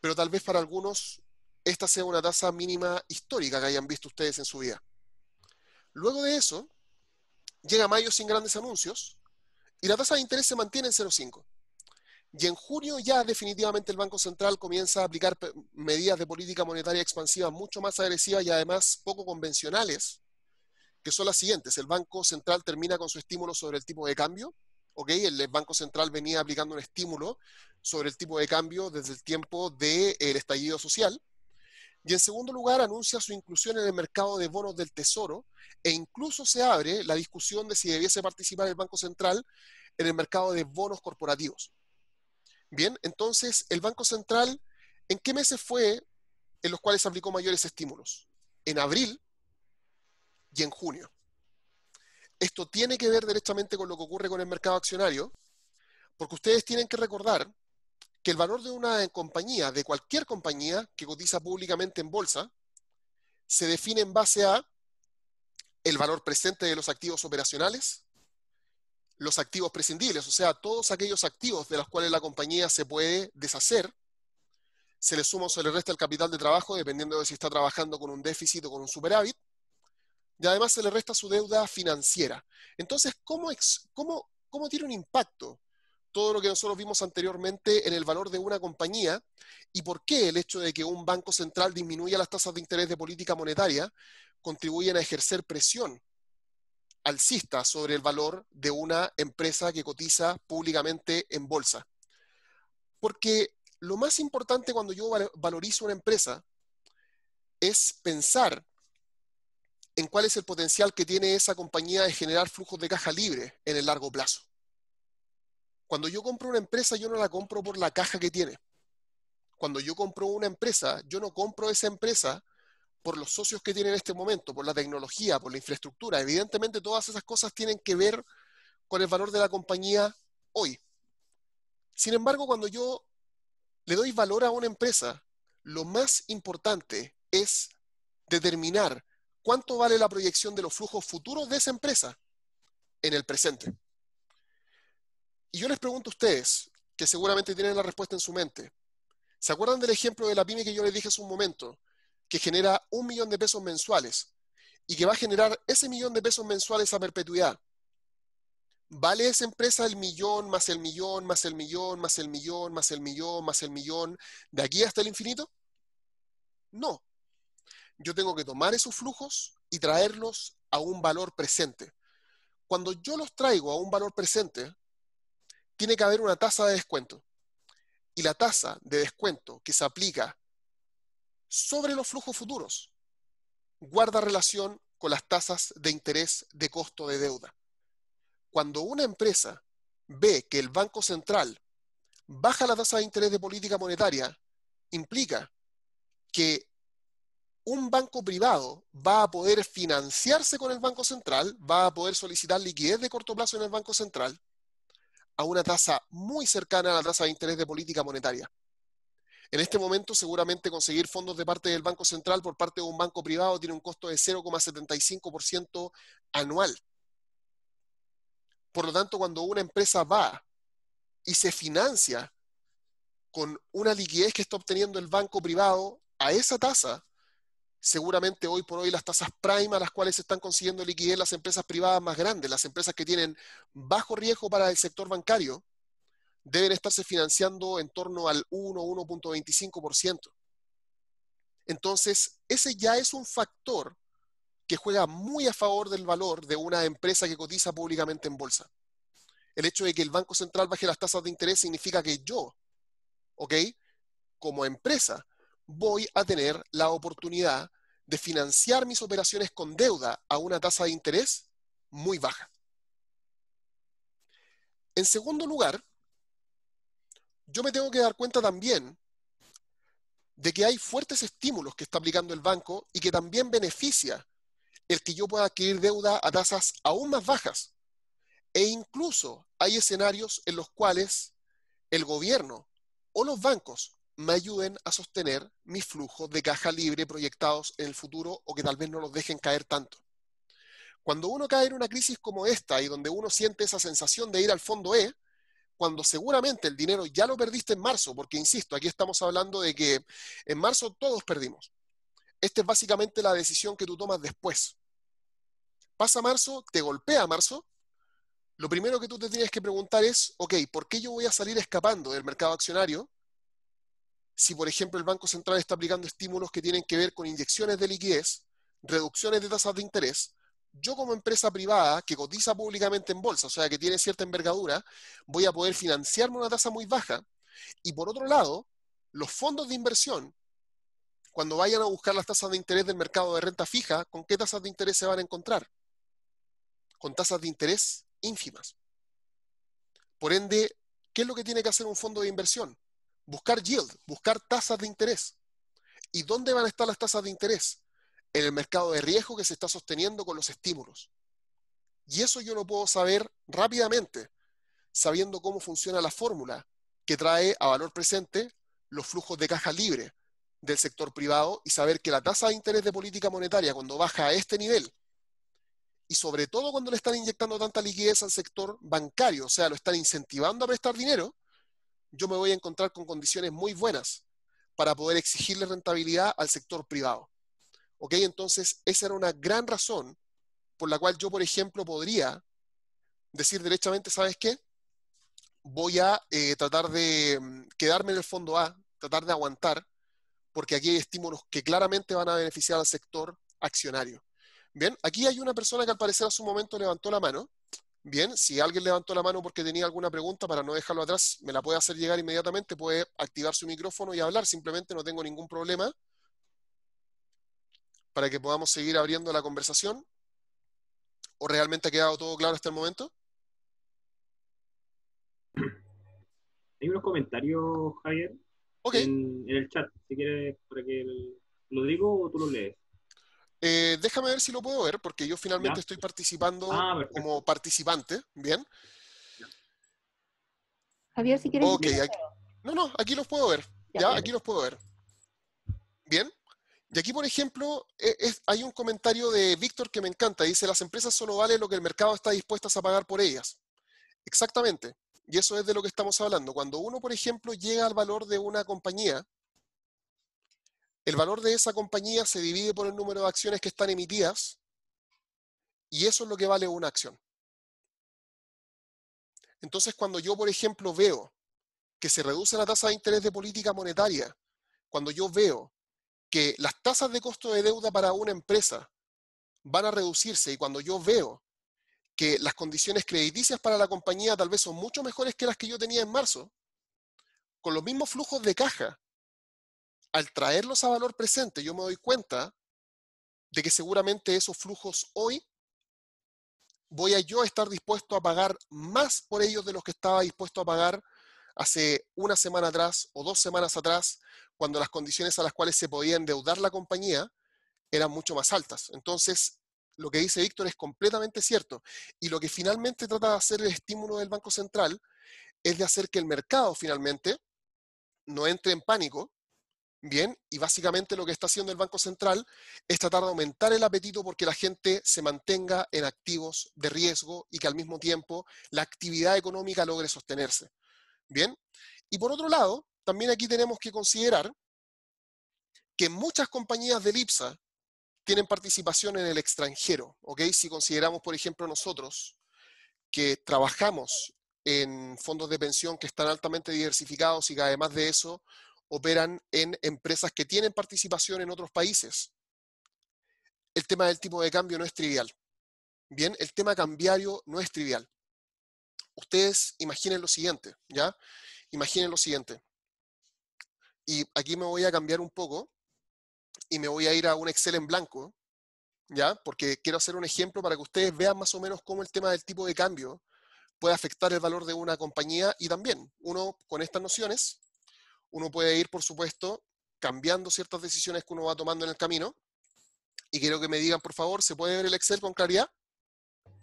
Pero tal vez para algunos esta sea una tasa mínima histórica que hayan visto ustedes en su vida. Luego de eso, llega mayo sin grandes anuncios y la tasa de interés se mantiene en 0,5. Y en junio ya definitivamente el Banco Central comienza a aplicar medidas de política monetaria expansiva mucho más agresivas y además poco convencionales que son las siguientes. El Banco Central termina con su estímulo sobre el tipo de cambio. ¿ok? El Banco Central venía aplicando un estímulo sobre el tipo de cambio desde el tiempo del de estallido social. Y en segundo lugar, anuncia su inclusión en el mercado de bonos del Tesoro e incluso se abre la discusión de si debiese participar el Banco Central en el mercado de bonos corporativos. Bien, entonces, el Banco Central, ¿en qué meses fue en los cuales aplicó mayores estímulos? En abril, y en junio. Esto tiene que ver directamente con lo que ocurre con el mercado accionario, porque ustedes tienen que recordar que el valor de una compañía, de cualquier compañía que cotiza públicamente en bolsa, se define en base a el valor presente de los activos operacionales, los activos prescindibles, o sea, todos aquellos activos de los cuales la compañía se puede deshacer, se le suma o se le resta el capital de trabajo, dependiendo de si está trabajando con un déficit o con un superávit, y además se le resta su deuda financiera. Entonces, ¿cómo, cómo, cómo tiene un impacto todo lo que nosotros vimos anteriormente en el valor de una compañía y por qué el hecho de que un banco central disminuya las tasas de interés de política monetaria contribuye a ejercer presión alcista sobre el valor de una empresa que cotiza públicamente en bolsa. Porque lo más importante cuando yo valorizo una empresa es pensar en cuál es el potencial que tiene esa compañía de generar flujos de caja libre en el largo plazo. Cuando yo compro una empresa, yo no la compro por la caja que tiene. Cuando yo compro una empresa, yo no compro esa empresa por los socios que tiene en este momento, por la tecnología, por la infraestructura. Evidentemente todas esas cosas tienen que ver con el valor de la compañía hoy. Sin embargo, cuando yo le doy valor a una empresa, lo más importante es determinar ¿cuánto vale la proyección de los flujos futuros de esa empresa en el presente? Y yo les pregunto a ustedes, que seguramente tienen la respuesta en su mente, ¿se acuerdan del ejemplo de la pyme que yo les dije hace un momento, que genera un millón de pesos mensuales y que va a generar ese millón de pesos mensuales a perpetuidad? ¿Vale esa empresa el millón más el millón más el millón más el millón más el millón más el millón de aquí hasta el infinito? No, yo tengo que tomar esos flujos y traerlos a un valor presente. Cuando yo los traigo a un valor presente, tiene que haber una tasa de descuento. Y la tasa de descuento que se aplica sobre los flujos futuros guarda relación con las tasas de interés de costo de deuda. Cuando una empresa ve que el Banco Central baja la tasa de interés de política monetaria, implica que un banco privado va a poder financiarse con el Banco Central, va a poder solicitar liquidez de corto plazo en el Banco Central a una tasa muy cercana a la tasa de interés de política monetaria. En este momento, seguramente conseguir fondos de parte del Banco Central por parte de un banco privado tiene un costo de 0,75% anual. Por lo tanto, cuando una empresa va y se financia con una liquidez que está obteniendo el banco privado a esa tasa, seguramente hoy por hoy las tasas prime a las cuales se están consiguiendo liquidez las empresas privadas más grandes, las empresas que tienen bajo riesgo para el sector bancario, deben estarse financiando en torno al 1, 1.25%. Entonces, ese ya es un factor que juega muy a favor del valor de una empresa que cotiza públicamente en bolsa. El hecho de que el Banco Central baje las tasas de interés significa que yo, ¿ok? Como empresa, voy a tener la oportunidad de financiar mis operaciones con deuda a una tasa de interés muy baja. En segundo lugar, yo me tengo que dar cuenta también de que hay fuertes estímulos que está aplicando el banco y que también beneficia el que yo pueda adquirir deuda a tasas aún más bajas. E incluso hay escenarios en los cuales el gobierno o los bancos me ayuden a sostener mis flujos de caja libre proyectados en el futuro o que tal vez no los dejen caer tanto. Cuando uno cae en una crisis como esta y donde uno siente esa sensación de ir al fondo E, cuando seguramente el dinero ya lo perdiste en marzo, porque insisto, aquí estamos hablando de que en marzo todos perdimos. Esta es básicamente la decisión que tú tomas después. Pasa marzo, te golpea marzo, lo primero que tú te tienes que preguntar es, ok, ¿por qué yo voy a salir escapando del mercado accionario si, por ejemplo, el Banco Central está aplicando estímulos que tienen que ver con inyecciones de liquidez, reducciones de tasas de interés, yo como empresa privada que cotiza públicamente en bolsa, o sea, que tiene cierta envergadura, voy a poder financiarme una tasa muy baja. Y por otro lado, los fondos de inversión, cuando vayan a buscar las tasas de interés del mercado de renta fija, ¿con qué tasas de interés se van a encontrar? Con tasas de interés ínfimas. Por ende, ¿qué es lo que tiene que hacer un fondo de inversión? buscar yield, buscar tasas de interés. ¿Y dónde van a estar las tasas de interés? En el mercado de riesgo que se está sosteniendo con los estímulos. Y eso yo lo puedo saber rápidamente, sabiendo cómo funciona la fórmula que trae a valor presente los flujos de caja libre del sector privado y saber que la tasa de interés de política monetaria cuando baja a este nivel y sobre todo cuando le están inyectando tanta liquidez al sector bancario, o sea, lo están incentivando a prestar dinero, yo me voy a encontrar con condiciones muy buenas para poder exigirle rentabilidad al sector privado. ¿Ok? Entonces, esa era una gran razón por la cual yo, por ejemplo, podría decir derechamente, ¿sabes qué? Voy a eh, tratar de mm, quedarme en el fondo A, tratar de aguantar, porque aquí hay estímulos que claramente van a beneficiar al sector accionario. Bien, aquí hay una persona que al parecer hace un momento levantó la mano. Bien, si alguien levantó la mano porque tenía alguna pregunta, para no dejarlo atrás, me la puede hacer llegar inmediatamente, puede activar su micrófono y hablar, simplemente no tengo ningún problema para que podamos seguir abriendo la conversación. ¿O realmente ha quedado todo claro hasta el momento? Hay unos comentarios, Javier, en, el chat, si quieres, para que lo digo o tú lo lees. Eh, déjame ver si lo puedo ver, porque yo finalmente estoy participando ah, como participante, ¿bien? Javier, si quieres... No, no, aquí los puedo ver. Ya, aquí los puedo ver. ¿Bien? Y aquí, por ejemplo, e, hay un comentario de Víctor que me encanta. Dice, las empresas solo valen lo que el mercado está dispuesto a pagar por ellas. Exactamente. Y eso es de lo que estamos hablando. Cuando uno, por ejemplo, llega al valor de una compañía, el valor de esa compañía se divide por el número de acciones que están emitidas y eso es lo que vale una acción. Entonces, cuando yo, por ejemplo, veo que se reduce la tasa de interés de política monetaria, cuando yo veo que las tasas de costo de deuda para una empresa van a reducirse y cuando yo veo que las condiciones crediticias para la compañía tal vez son mucho mejores que las que yo tenía en marzo, con los mismos flujos de caja al traerlos a valor presente, yo me doy cuenta de que seguramente esos flujos hoy voy a yo estar dispuesto a pagar más por ellos de los que estaba dispuesto a pagar hace una semana atrás o dos semanas atrás, cuando las condiciones a las cuales se podía endeudar la compañía eran mucho más altas. Entonces, lo que dice Víctor es completamente cierto. Y lo que finalmente trata de hacer el estímulo del Banco Central es de hacer que el mercado finalmente no entre en pánico Bien, y básicamente lo que está haciendo el Banco Central es tratar de aumentar el apetito porque la gente se mantenga en activos de riesgo y que al mismo tiempo la actividad económica logre sostenerse. Bien, y por otro lado, también aquí tenemos que considerar que muchas compañías de IPSA tienen participación en el extranjero, ¿ok? Si consideramos, por ejemplo, nosotros que trabajamos en fondos de pensión que están altamente diversificados y que además de eso operan en empresas que tienen participación en otros países. El tema del tipo de cambio no es trivial. Bien, el tema cambiario no es trivial. Ustedes imaginen lo siguiente, ¿ya? Imaginen lo siguiente. Y aquí me voy a cambiar un poco y me voy a ir a un Excel en blanco, ¿ya? Porque quiero hacer un ejemplo para que ustedes vean más o menos cómo el tema del tipo de cambio puede afectar el valor de una compañía y también uno con estas nociones uno puede ir, por supuesto, cambiando ciertas decisiones que uno va tomando en el camino. Y quiero que me digan, por favor, ¿se puede ver el Excel con claridad?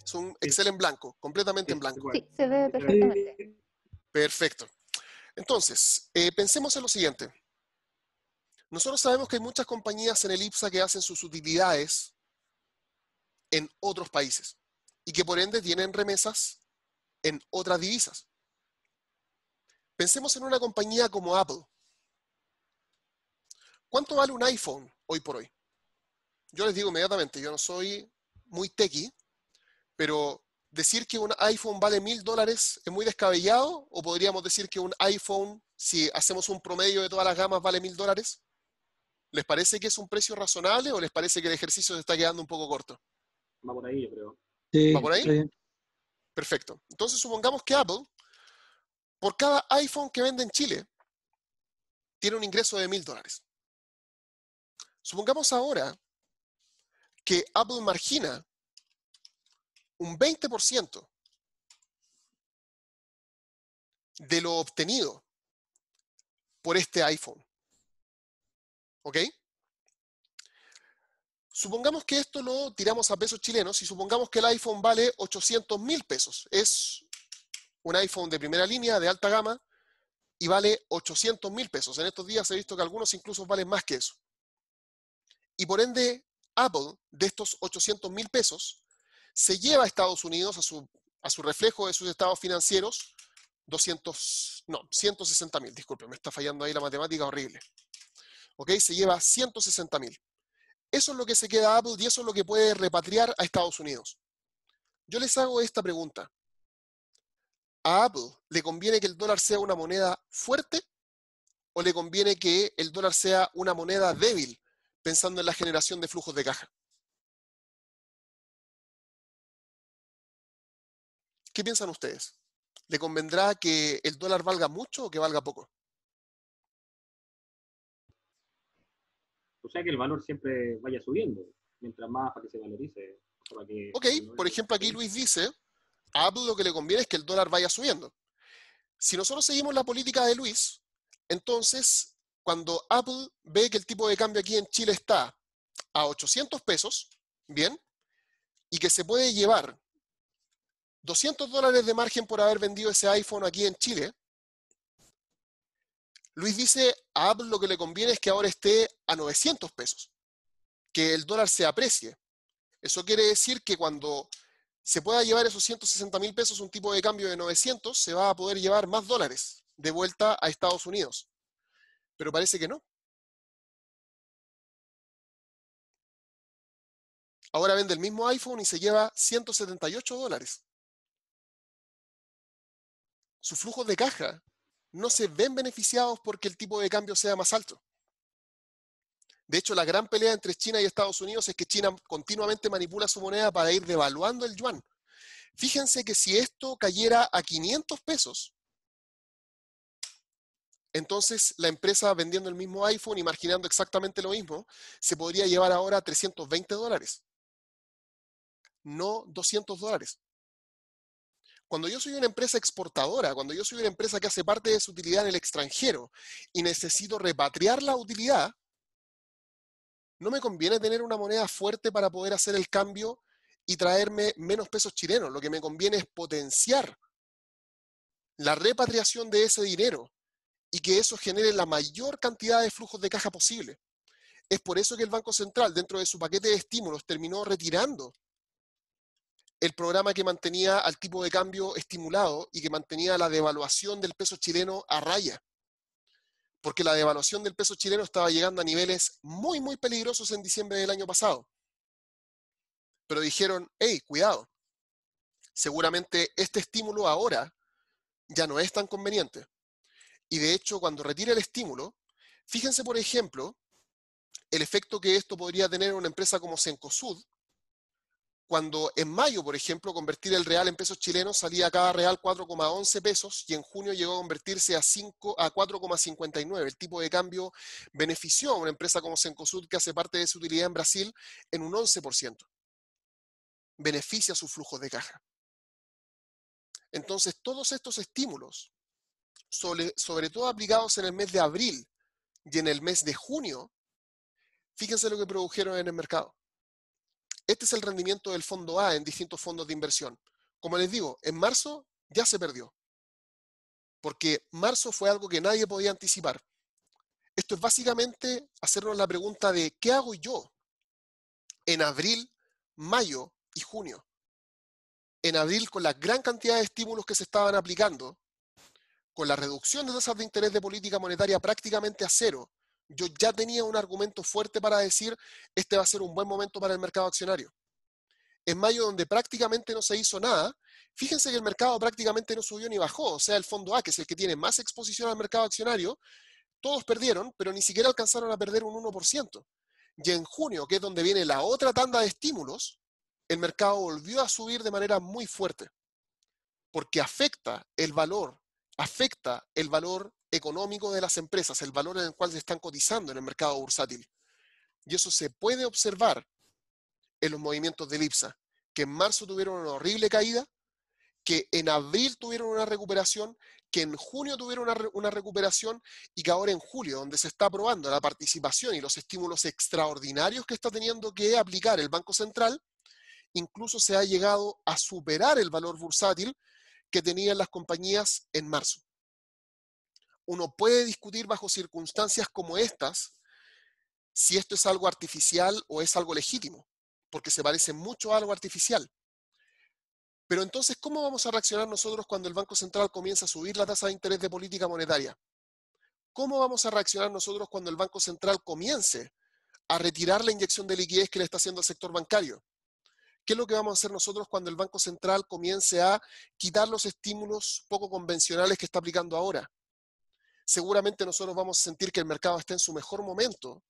Es un Excel en blanco, completamente en blanco. Sí, se ve perfectamente. Perfecto. Entonces, eh, pensemos en lo siguiente. Nosotros sabemos que hay muchas compañías en el IPSA que hacen sus utilidades en otros países y que por ende tienen remesas en otras divisas. Pensemos en una compañía como Apple. ¿Cuánto vale un iPhone hoy por hoy? Yo les digo inmediatamente, yo no soy muy tequi, pero decir que un iPhone vale mil dólares es muy descabellado, o podríamos decir que un iPhone, si hacemos un promedio de todas las gamas, vale mil dólares. ¿Les parece que es un precio razonable o les parece que el ejercicio se está quedando un poco corto? Va por ahí, yo creo. ¿Va por ahí? Perfecto. Entonces supongamos que Apple por cada iPhone que vende en Chile, tiene un ingreso de mil dólares. Supongamos ahora que Apple margina un 20% de lo obtenido por este iPhone. ¿Ok? Supongamos que esto lo tiramos a pesos chilenos y supongamos que el iPhone vale 800 mil pesos. Es un iPhone de primera línea, de alta gama, y vale 800 mil pesos. En estos días he visto que algunos incluso valen más que eso. Y por ende, Apple, de estos 800 mil pesos, se lleva a Estados Unidos, a su, a su reflejo de sus estados financieros, 200, no, 160 mil, disculpe, me está fallando ahí la matemática horrible. ¿Ok? Se lleva 160 mil. Eso es lo que se queda a Apple y eso es lo que puede repatriar a Estados Unidos. Yo les hago esta pregunta a Apple le conviene que el dólar sea una moneda fuerte o le conviene que el dólar sea una moneda débil, pensando en la generación de flujos de caja? ¿Qué piensan ustedes? ¿Le convendrá que el dólar valga mucho o que valga poco? O sea que el valor siempre vaya subiendo, mientras más para que se valorice. ok, por ejemplo aquí Luis dice, a Apple lo que le conviene es que el dólar vaya subiendo. Si nosotros seguimos la política de Luis, entonces cuando Apple ve que el tipo de cambio aquí en Chile está a 800 pesos, bien, y que se puede llevar 200 dólares de margen por haber vendido ese iPhone aquí en Chile, Luis dice a Apple lo que le conviene es que ahora esté a 900 pesos, que el dólar se aprecie. Eso quiere decir que cuando se pueda llevar esos 160 mil pesos, un tipo de cambio de 900, se va a poder llevar más dólares de vuelta a Estados Unidos. Pero parece que no. Ahora vende el mismo iPhone y se lleva 178 dólares. Sus flujos de caja no se ven beneficiados porque el tipo de cambio sea más alto. De hecho, la gran pelea entre China y Estados Unidos es que China continuamente manipula su moneda para ir devaluando el yuan. Fíjense que si esto cayera a 500 pesos, entonces la empresa vendiendo el mismo iPhone, y marginando exactamente lo mismo, se podría llevar ahora a 320 dólares, no 200 dólares. Cuando yo soy una empresa exportadora, cuando yo soy una empresa que hace parte de su utilidad en el extranjero y necesito repatriar la utilidad, no me conviene tener una moneda fuerte para poder hacer el cambio y traerme menos pesos chilenos. Lo que me conviene es potenciar la repatriación de ese dinero y que eso genere la mayor cantidad de flujos de caja posible. Es por eso que el Banco Central, dentro de su paquete de estímulos, terminó retirando el programa que mantenía al tipo de cambio estimulado y que mantenía la devaluación del peso chileno a raya porque la devaluación del peso chileno estaba llegando a niveles muy, muy peligrosos en diciembre del año pasado. Pero dijeron, hey, cuidado, seguramente este estímulo ahora ya no es tan conveniente. Y de hecho, cuando retira el estímulo, fíjense, por ejemplo, el efecto que esto podría tener en una empresa como Cencosud, cuando en mayo, por ejemplo, convertir el real en pesos chilenos salía cada real 4,11 pesos y en junio llegó a convertirse a, a 4,59. El tipo de cambio benefició a una empresa como Cencosud, que hace parte de su utilidad en Brasil, en un 11%. Beneficia sus flujos de caja. Entonces, todos estos estímulos, sobre todo aplicados en el mes de abril y en el mes de junio, fíjense lo que produjeron en el mercado este es el rendimiento del fondo A en distintos fondos de inversión. Como les digo, en marzo ya se perdió, porque marzo fue algo que nadie podía anticipar. Esto es básicamente hacernos la pregunta de ¿qué hago yo en abril, mayo y junio? En abril, con la gran cantidad de estímulos que se estaban aplicando, con la reducción de tasas de interés de política monetaria prácticamente a cero, yo ya tenía un argumento fuerte para decir, este va a ser un buen momento para el mercado accionario. En mayo, donde prácticamente no se hizo nada, fíjense que el mercado prácticamente no subió ni bajó. O sea, el fondo A, que es el que tiene más exposición al mercado accionario, todos perdieron, pero ni siquiera alcanzaron a perder un 1%. Y en junio, que es donde viene la otra tanda de estímulos, el mercado volvió a subir de manera muy fuerte, porque afecta el valor, afecta el valor económico de las empresas, el valor en el cual se están cotizando en el mercado bursátil. Y eso se puede observar en los movimientos de Lipsa, que en marzo tuvieron una horrible caída, que en abril tuvieron una recuperación, que en junio tuvieron una, una, recuperación y que ahora en julio, donde se está aprobando la participación y los estímulos extraordinarios que está teniendo que aplicar el Banco Central, incluso se ha llegado a superar el valor bursátil que tenían las compañías en marzo uno puede discutir bajo circunstancias como estas si esto es algo artificial o es algo legítimo, porque se parece mucho a algo artificial. Pero entonces, ¿cómo vamos a reaccionar nosotros cuando el Banco Central comienza a subir la tasa de interés de política monetaria? ¿Cómo vamos a reaccionar nosotros cuando el Banco Central comience a retirar la inyección de liquidez que le está haciendo al sector bancario? ¿Qué es lo que vamos a hacer nosotros cuando el Banco Central comience a quitar los estímulos poco convencionales que está aplicando ahora? seguramente nosotros vamos a sentir que el mercado está en su mejor momento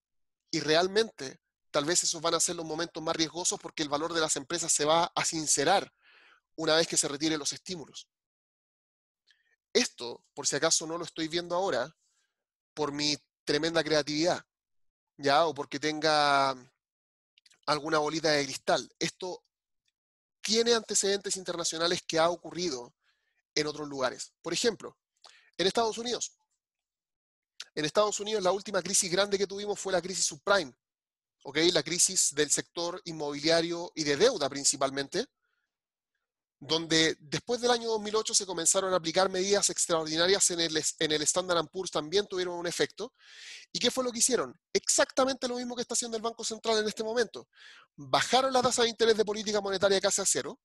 y realmente tal vez esos van a ser los momentos más riesgosos porque el valor de las empresas se va a sincerar una vez que se retiren los estímulos. Esto, por si acaso no lo estoy viendo ahora, por mi tremenda creatividad, ya, o porque tenga alguna bolita de cristal. Esto tiene antecedentes internacionales que ha ocurrido en otros lugares. Por ejemplo, en Estados Unidos, en Estados Unidos la última crisis grande que tuvimos fue la crisis subprime, la crisis del sector inmobiliario y de deuda principalmente, donde después del año 2008 se comenzaron a aplicar medidas extraordinarias en el, en el Standard Poor's, también tuvieron un efecto. ¿Y qué fue lo que hicieron? Exactamente lo mismo que está haciendo el Banco Central en este momento. Bajaron las tasas de interés de política monetaria casi a cero,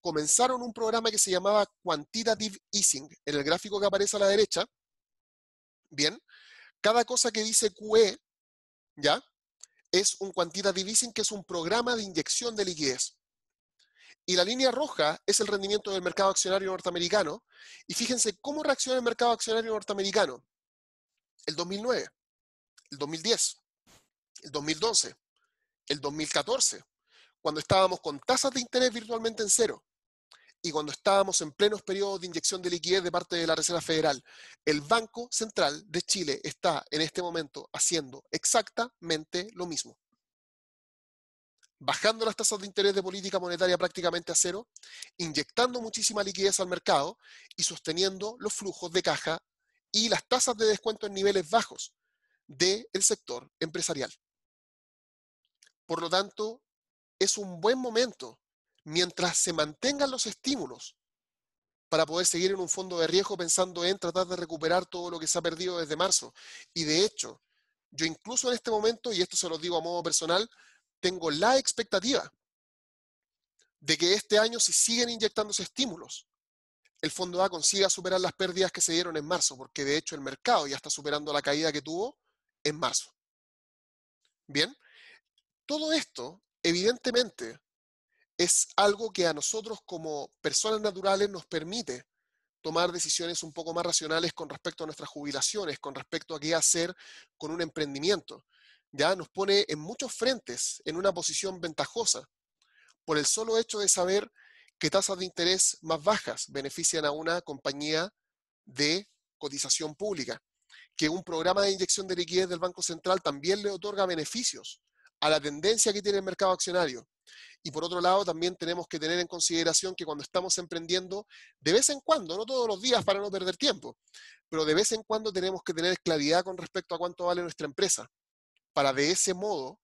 comenzaron un programa que se llamaba Quantitative Easing, en el gráfico que aparece a la derecha, bien, cada cosa que dice QE, ¿ya? Es un quantitative easing que es un programa de inyección de liquidez. Y la línea roja es el rendimiento del mercado accionario norteamericano. Y fíjense cómo reacciona el mercado accionario norteamericano. El 2009, el 2010, el 2012, el 2014, cuando estábamos con tasas de interés virtualmente en cero y cuando estábamos en plenos periodos de inyección de liquidez de parte de la Reserva Federal. El Banco Central de Chile está en este momento haciendo exactamente lo mismo. Bajando las tasas de interés de política monetaria prácticamente a cero, inyectando muchísima liquidez al mercado y sosteniendo los flujos de caja y las tasas de descuento en niveles bajos del sector empresarial. Por lo tanto, es un buen momento mientras se mantengan los estímulos para poder seguir en un fondo de riesgo pensando en tratar de recuperar todo lo que se ha perdido desde marzo. Y de hecho, yo incluso en este momento, y esto se lo digo a modo personal, tengo la expectativa de que este año, si siguen inyectándose estímulos, el fondo A consiga superar las pérdidas que se dieron en marzo, porque de hecho el mercado ya está superando la caída que tuvo en marzo. Bien, todo esto, evidentemente, es algo que a nosotros como personas naturales nos permite tomar decisiones un poco más racionales con respecto a nuestras jubilaciones, con respecto a qué hacer con un emprendimiento. Ya nos pone en muchos frentes en una posición ventajosa por el solo hecho de saber que tasas de interés más bajas benefician a una compañía de cotización pública, que un programa de inyección de liquidez del Banco Central también le otorga beneficios a la tendencia que tiene el mercado accionario y por otro lado, también tenemos que tener en consideración que cuando estamos emprendiendo, de vez en cuando, no todos los días para no perder tiempo, pero de vez en cuando tenemos que tener claridad con respecto a cuánto vale nuestra empresa, para de ese modo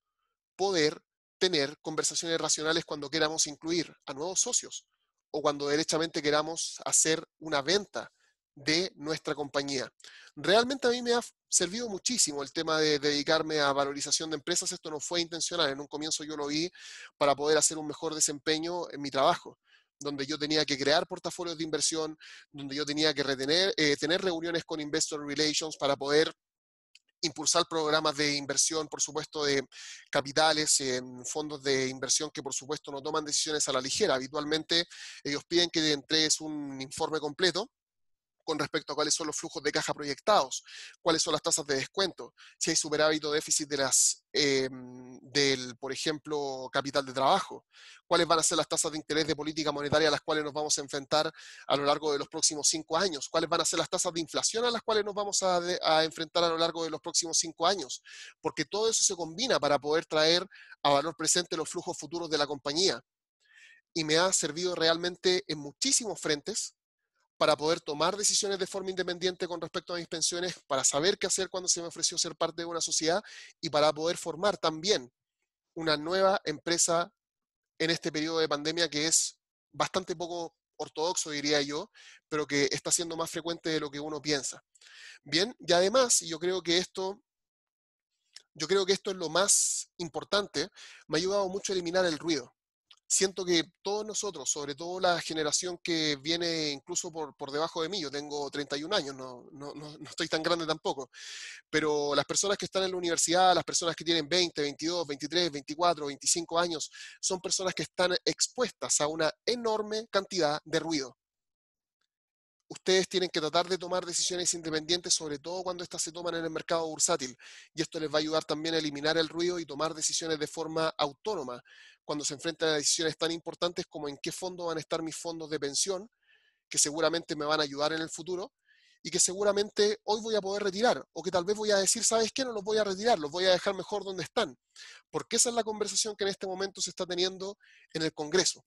poder tener conversaciones racionales cuando queramos incluir a nuevos socios o cuando derechamente queramos hacer una venta de nuestra compañía. Realmente a mí me ha servido muchísimo el tema de dedicarme a valorización de empresas. Esto no fue intencional. En un comienzo yo lo vi para poder hacer un mejor desempeño en mi trabajo donde yo tenía que crear portafolios de inversión, donde yo tenía que retener, eh, tener reuniones con Investor Relations para poder impulsar programas de inversión, por supuesto, de capitales, en fondos de inversión que, por supuesto, no toman decisiones a la ligera. Habitualmente ellos piden que entregues un informe completo con respecto a cuáles son los flujos de caja proyectados, cuáles son las tasas de descuento, si hay superávit o déficit de las, em, del, por ejemplo, capital de trabajo, cuáles van a ser las tasas de interés de política monetaria a las cuales nos vamos a enfrentar a lo largo de los próximos cinco años, cuáles van a ser las tasas de inflación a las cuales nos vamos a enfrentar a lo largo de los próximos cinco años, porque todo eso se combina para poder traer a valor presente los flujos futuros de la compañía. Y me ha servido realmente en muchísimos frentes para poder tomar decisiones de forma independiente con respecto a mis pensiones, para saber qué hacer cuando se me ofreció ser parte de una sociedad y para poder formar también una nueva empresa en este periodo de pandemia que es bastante poco ortodoxo, diría yo, pero que está siendo más frecuente de lo que uno piensa. Bien, y además, yo creo que esto, yo creo que esto es lo más importante, me ha ayudado mucho a eliminar el ruido siento que todos nosotros, sobre todo la generación que viene incluso por, por debajo de mí, yo tengo 31 años, no, no, no, no, estoy tan grande tampoco, pero las personas que están en la universidad, las personas que tienen 20, 22, 23, 24, 25 años, son personas que están expuestas a una enorme cantidad de ruido ustedes tienen que tratar de tomar decisiones independientes, sobre todo cuando estas se toman en el mercado bursátil. Y esto les va a ayudar también a eliminar el ruido y tomar decisiones de forma autónoma cuando se enfrentan a decisiones tan importantes como en qué fondo van a estar mis fondos de pensión, que seguramente me van a ayudar en el futuro y que seguramente hoy voy a poder retirar, o que tal vez voy a decir, ¿sabes qué? No los voy a retirar, los voy a dejar mejor donde están, porque esa es la conversación que en este momento se está teniendo en el Congreso.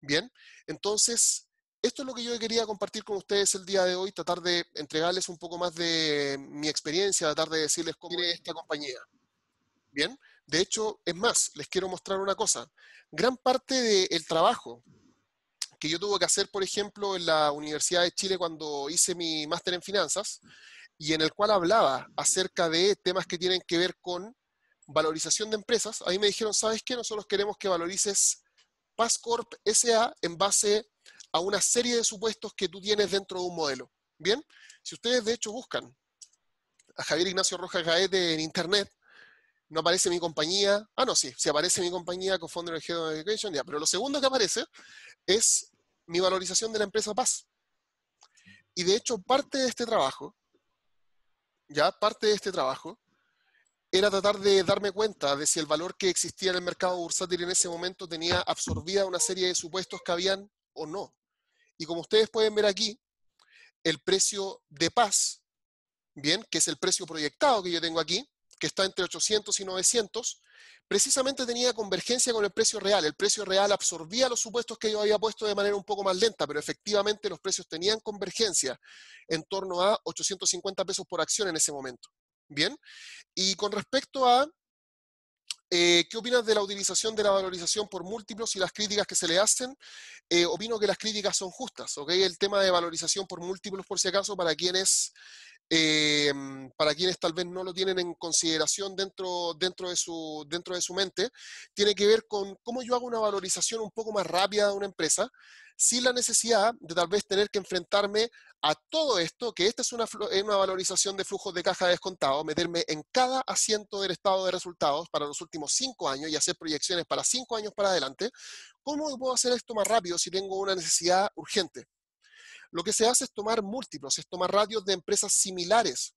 Bien, entonces esto es lo que yo quería compartir con ustedes el día de hoy, tratar de entregarles un poco más de mi experiencia, tratar de decirles cómo es esta compañía. Bien, de hecho, es más, les quiero mostrar una cosa. Gran parte del trabajo que yo tuve que hacer, por ejemplo, en la Universidad de Chile cuando hice mi máster en finanzas, y en el cual hablaba acerca de temas que tienen que ver con valorización de empresas, ahí me dijeron, ¿sabes qué? Nosotros queremos que valorices Pascorp SA en base a una serie de supuestos que tú tienes dentro de un modelo. Bien, si ustedes de hecho buscan a Javier Ignacio Rojas Gaete en internet, no aparece mi compañía. Ah, no, sí, si aparece mi compañía, fondo founder de Head Education, ya. Pero lo segundo que aparece es mi valorización de la empresa Paz. Y de hecho, parte de este trabajo, ya, parte de este trabajo, era tratar de darme cuenta de si el valor que existía en el mercado bursátil en ese momento tenía absorbida una serie de supuestos que habían o no. Y como ustedes pueden ver aquí, el precio de paz, bien, que es el precio proyectado que yo tengo aquí, que está entre 800 y 900, precisamente tenía convergencia con el precio real. El precio real absorbía los supuestos que yo había puesto de manera un poco más lenta, pero efectivamente los precios tenían convergencia en torno a 850 pesos por acción en ese momento. Bien, y con respecto a eh, ¿Qué opinas de la utilización de la valorización por múltiplos y las críticas que se le hacen? Eh, opino que las críticas son justas, ¿ok? El tema de valorización por múltiplos, por si acaso, para quienes eh, mm, para quienes tal vez no lo tienen en consideración dentro, dentro, de su, dentro de su mente, tiene que ver con cómo yo hago una valorización un poco más rápida de una empresa, sin la necesidad de tal vez tener que enfrentarme a todo esto, que esta es una, una valorización de flujos de caja descontado, meterme en cada asiento del estado de resultados para los últimos cinco años y hacer proyecciones para cinco años para adelante. ¿Cómo puedo hacer esto más rápido si tengo una necesidad urgente? Lo que se hace es tomar múltiplos, es tomar radios de empresas similares.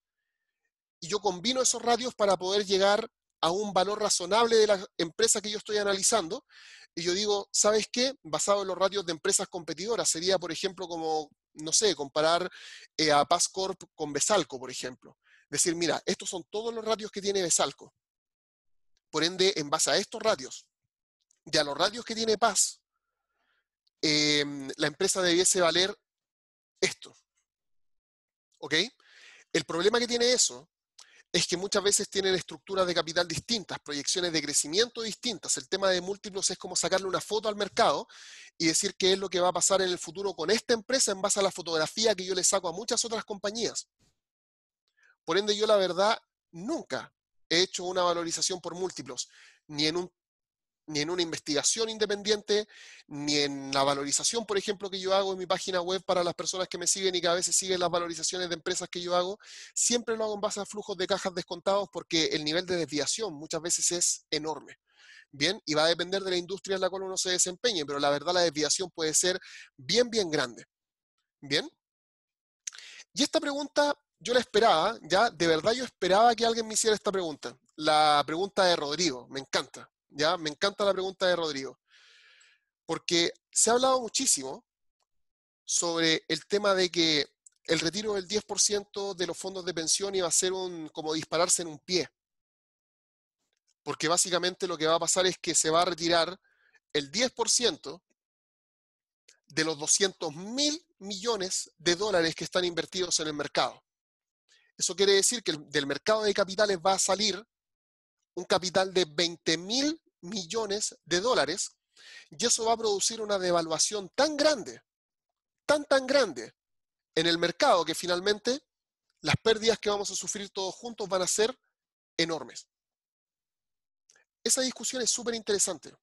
Y yo combino esos radios para poder llegar a un valor razonable de la empresa que yo estoy analizando. Y yo digo, ¿sabes qué? Basado en los radios de empresas competidoras, sería, por ejemplo, como, no sé, comparar eh, a Corp. con Besalco, por ejemplo. Decir, mira, estos son todos los radios que tiene Besalco. Por ende, en base a estos radios de a los radios que tiene Paz, em, la empresa debiese valer esto. ¿Ok? El problema que tiene eso es que muchas veces tienen estructuras de capital distintas, proyecciones de crecimiento distintas. El tema de múltiplos es como sacarle una foto al mercado y decir qué es lo que va a pasar en el futuro con esta empresa en base a la fotografía que yo le saco a muchas otras compañías. Por ende, yo la verdad nunca he hecho una valorización por múltiplos, ni en un ni en una investigación independiente, ni en la valorización, por ejemplo, que yo hago en mi página web para las personas que me siguen y que a veces siguen las valorizaciones de empresas que yo hago, siempre lo hago en base a flujos de cajas descontados porque el nivel de desviación muchas veces es enorme. Bien, y va a depender de la industria en la cual uno se desempeñe, pero la verdad la desviación puede ser bien, bien grande. Bien. Y esta pregunta yo la esperaba, ya, de verdad yo esperaba que alguien me hiciera esta pregunta. La pregunta de Rodrigo, me encanta. Ya, me encanta la pregunta de Rodrigo. Porque se ha hablado muchísimo sobre el tema de que el retiro del 10% de los fondos de pensión iba a ser un, como dispararse en un pie. Porque básicamente lo que va a pasar es que se va a retirar el 10% de los 200 mil millones de dólares que están invertidos en el mercado. Eso quiere decir que del mercado de capitales va a salir un capital de 20 mil millones de dólares y eso va a producir una devaluación tan grande, tan, tan grande en el mercado que finalmente las pérdidas que vamos a sufrir todos juntos van a ser enormes. Esa discusión es súper interesante.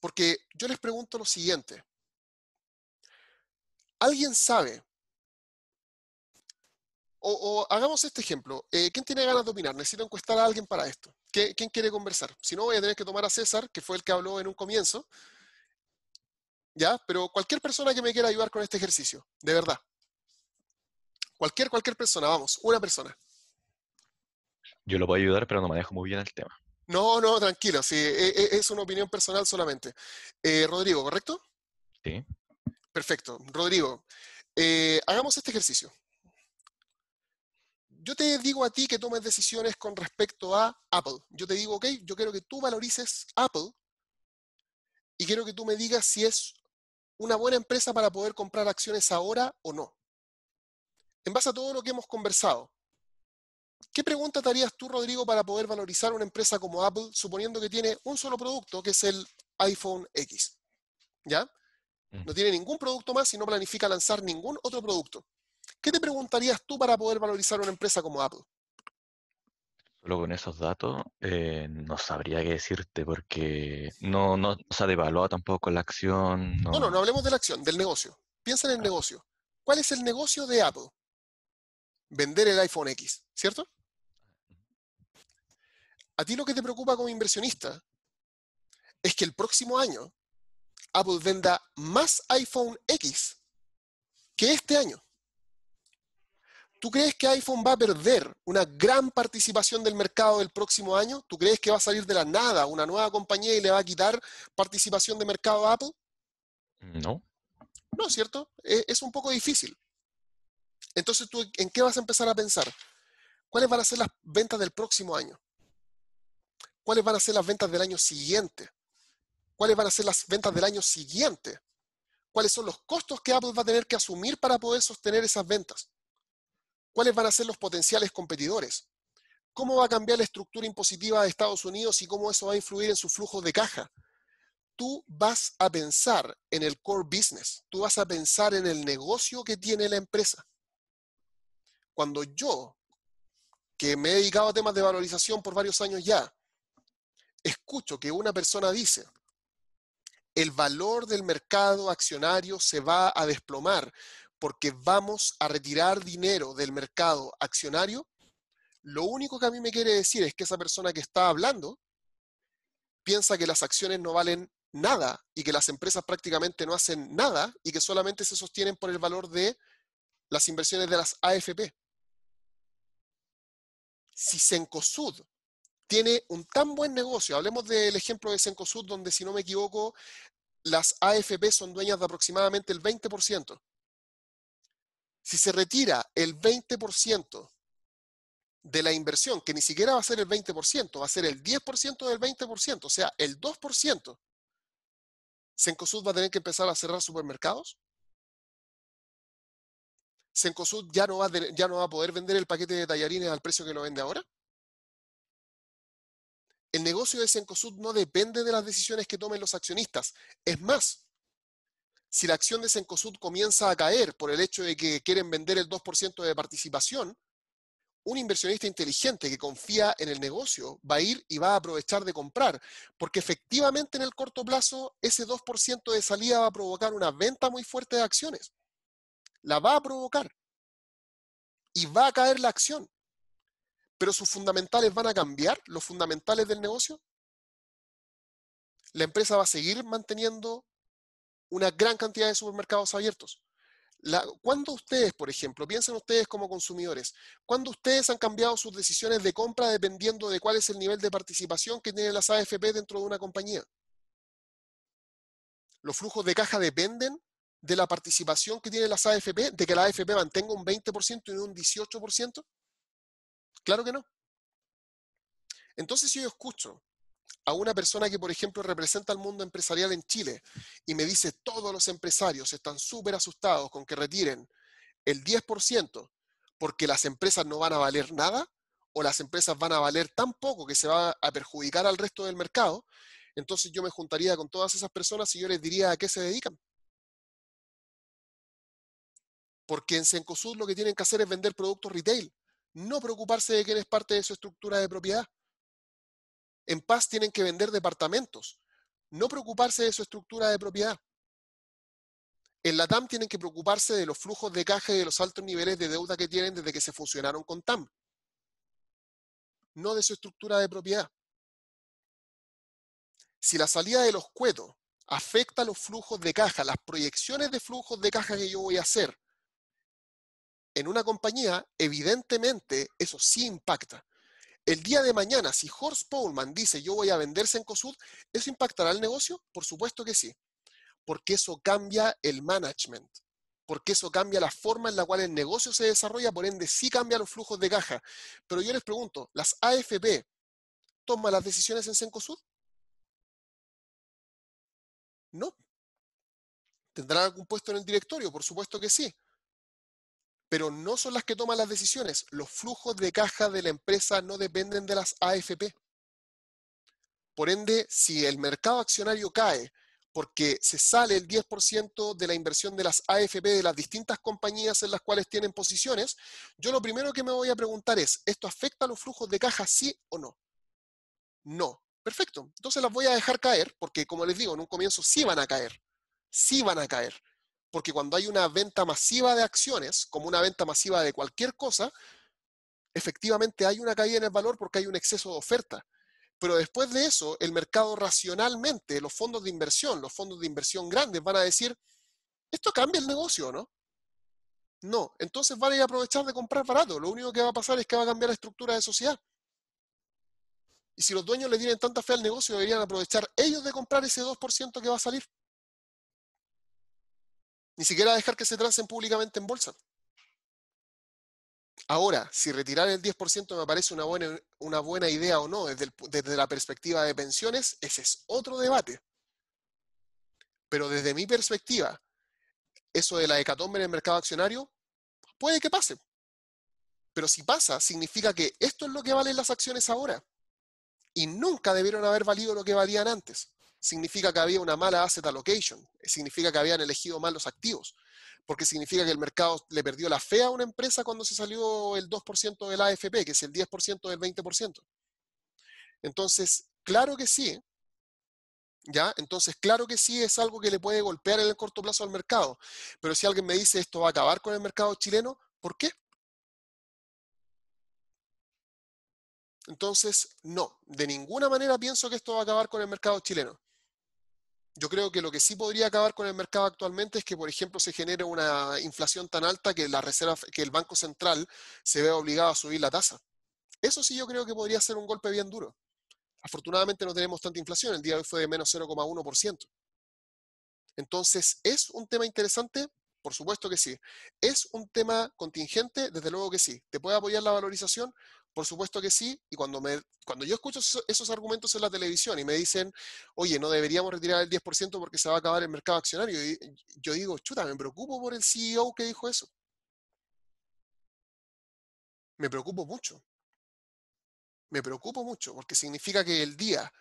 Porque yo les pregunto lo siguiente. ¿Alguien sabe o, hagamos este ejemplo. Eh, ¿Quién tiene ganas de opinar? Necesito encuestar a alguien para esto. ¿Quién quiere conversar? Si no, voy a tener que tomar a César, que fue el que habló en un comienzo. ¿Ya? Pero cualquier persona que me quiera ayudar con este ejercicio, de verdad. Cualquier, cualquier persona, vamos, una persona. Yo lo puedo ayudar, pero no manejo muy bien el tema. No, no, tranquilo, e, e, es una opinión personal solamente. Eh, Rodrigo, ¿correcto? Sí. Perfecto. Rodrigo, eh, hagamos este ejercicio yo te digo a ti que tomes decisiones con respecto a Apple. Yo te digo, ok, yo quiero que tú valorices Apple y quiero que tú me digas si es una buena empresa para poder comprar acciones ahora o no. En base a todo lo que hemos conversado, ¿qué pregunta te harías tú, Rodrigo, para poder valorizar una empresa como Apple, suponiendo que tiene un solo producto, que es el iPhone X? ¿Ya? Mm. No tiene ningún producto más y no planifica lanzar ningún otro producto. ¿Qué te preguntarías tú para poder valorizar una empresa como Apple? Solo con esos datos eh, no sabría qué decirte porque no, no se ha devaluado tampoco la acción. No. no. no, hablemos de la acción, del negocio. Piensa en el negocio. ¿Cuál es el negocio de Apple? Vender el iPhone X, ¿cierto? A ti lo que te preocupa como inversionista es que el próximo año Apple venda más iPhone X que este año. ¿Tú crees que iPhone va a perder una gran participación del mercado del próximo año? ¿Tú crees que va a salir de la nada una nueva compañía y le va a quitar participación de mercado a Apple? No. No, es ¿cierto? E, es un poco difícil. Entonces, ¿tú en qué vas a empezar a pensar? ¿Cuáles van a ser las ventas del próximo año? ¿Cuáles van a ser las ventas del año siguiente? ¿Cuáles van a ser las ventas del año siguiente? ¿Cuáles son los costos que Apple va a tener que asumir para poder sostener esas ventas? ¿Cuáles van a ser los potenciales competidores? ¿Cómo va a cambiar la estructura impositiva de Estados Unidos y cómo eso va a influir en su flujo de caja? Tú vas a pensar en el core business, tú vas a pensar en el negocio que tiene la empresa. Cuando yo, que me he dedicado a temas de valorización por varios años ya, escucho que una persona dice, el valor del mercado accionario se va a desplomar porque vamos a retirar dinero del mercado accionario, lo único que a mí me quiere decir es que esa persona que está hablando piensa que las acciones no valen nada y que las empresas prácticamente no hacen nada y que solamente se sostienen por el valor de las inversiones de las AFP. Si Sencosud tiene un tan buen negocio, hablemos del ejemplo de Sencosud, donde si no me equivoco, las AFP son dueñas de aproximadamente el 20%. Si se retira el 20% de la inversión, que ni siquiera va a ser el 20%, va a ser el 10% del 20%, o sea, el 2%, ¿Sencosud va a tener que empezar a cerrar supermercados? ¿Sencosud ya no va, ya no va a poder vender el paquete de tallarines al precio que lo vende ahora? El negocio de Sencosud no depende de las decisiones que tomen los accionistas. Es más, si la acción de Sencosud comienza a caer por el hecho de que quieren vender el 2% de participación, un inversionista inteligente que confía en el negocio va a ir y va a aprovechar de comprar, porque efectivamente en el corto plazo ese 2% de salida va a provocar una venta muy fuerte de acciones. La va a provocar. Y va a caer la acción. Pero sus fundamentales van a cambiar, los fundamentales del negocio. La empresa va a seguir manteniendo una gran cantidad de supermercados abiertos. ¿Cuándo ustedes, por ejemplo, piensan ustedes como consumidores, cuándo ustedes han cambiado sus decisiones de compra dependiendo de cuál es el nivel de participación que tienen las AFP dentro de una compañía? ¿Los flujos de caja dependen de la participación que tienen las AFP, de que la AFP mantenga un 20% y no un 18%? Claro que no. Entonces, si yo escucho a una persona que, por ejemplo, representa al mundo empresarial en Chile y me dice todos los empresarios están súper asustados con que retiren el 10% porque las empresas no van a valer nada o las empresas van a valer tan poco que se va a perjudicar al resto del mercado, entonces yo me juntaría con todas esas personas y yo les diría a qué se dedican. Porque en Sencosud lo que tienen que hacer es vender productos retail, no preocuparse de quién es parte de su estructura de propiedad. En Paz tienen que vender departamentos, no preocuparse de su estructura de propiedad. En la TAM tienen que preocuparse de los flujos de caja y de los altos niveles de deuda que tienen desde que se fusionaron con TAM, no de su estructura de propiedad. Si la salida de los cuetos afecta los flujos de caja, las proyecciones de flujos de caja que yo voy a hacer en una compañía, evidentemente eso sí impacta. El día de mañana, si Horst Poulman dice yo voy a vender Sencosud, ¿eso impactará el negocio? Por supuesto que sí, porque eso cambia el management, porque eso cambia la forma en la cual el negocio se desarrolla, por ende sí cambia los flujos de caja. Pero yo les pregunto, ¿las AFP toman las decisiones en Sencosud? No. ¿Tendrán algún puesto en el directorio? Por supuesto que sí pero no son las que toman las decisiones. Los flujos de caja de la empresa no dependen de las AFP. Por ende, si el mercado accionario cae porque se sale el 10% de la inversión de las AFP de las distintas compañías en las cuales tienen posiciones, yo lo primero que me voy a preguntar es, ¿esto afecta a los flujos de caja sí o no? No. Perfecto. Entonces las voy a dejar caer porque, como les digo, en un comienzo sí van a caer. Sí van a caer porque cuando hay una venta masiva de acciones, como una venta masiva de cualquier cosa, efectivamente hay una caída en el valor porque hay un exceso de oferta. Pero después de eso, el mercado racionalmente, los fondos de inversión, los fondos de inversión grandes van a decir, esto cambia el negocio, ¿no? No, entonces van a ir a aprovechar de comprar barato. Lo único que va a pasar es que va a cambiar la estructura de sociedad. Y si los dueños le tienen tanta fe al negocio, deberían aprovechar ellos de comprar ese 2% que va a salir ni siquiera dejar que se tracen públicamente en bolsa. Ahora, si retirar el 10% me parece una buena, una buena idea o no desde, desde la perspectiva de pensiones, ese es otro debate. Pero desde mi perspectiva, eso de la hecatombe en el mercado accionario puede que pase. Pero si pasa, significa que esto es lo que valen las acciones ahora. Y nunca debieron haber valido lo que valían antes significa que había una mala asset allocation, significa que habían elegido mal los activos, porque significa que el mercado le perdió la fe a una empresa cuando se salió el 2% del AFP, que es el 10% del 20%. Entonces, claro que sí, ¿ya? Entonces, claro que sí es algo que le puede golpear en el corto plazo al mercado, pero si alguien me dice esto va a acabar con el mercado chileno, ¿por qué? Entonces, no, de ninguna manera pienso que esto va a acabar con el mercado chileno. Yo creo que lo que sí podría acabar con el mercado actualmente es que, por ejemplo, se genere una inflación tan alta que, la reserva, que el Banco Central se vea obligado a subir la tasa. Eso sí yo creo que podría ser un golpe bien duro. Afortunadamente no tenemos tanta inflación, el día de hoy fue de menos 0,1%. Entonces, ¿es un tema interesante? Por supuesto que sí. ¿Es un tema contingente? Desde luego que sí. ¿Te puede apoyar la valorización? Por supuesto que sí, y cuando, me, cuando yo escucho esos, argumentos en la televisión y me dicen, oye, no deberíamos retirar el 10% porque se va a acabar el mercado accionario, yo digo, chuta, me preocupo por el CEO que dijo eso. Me preocupo mucho. Me preocupo mucho, porque significa que el día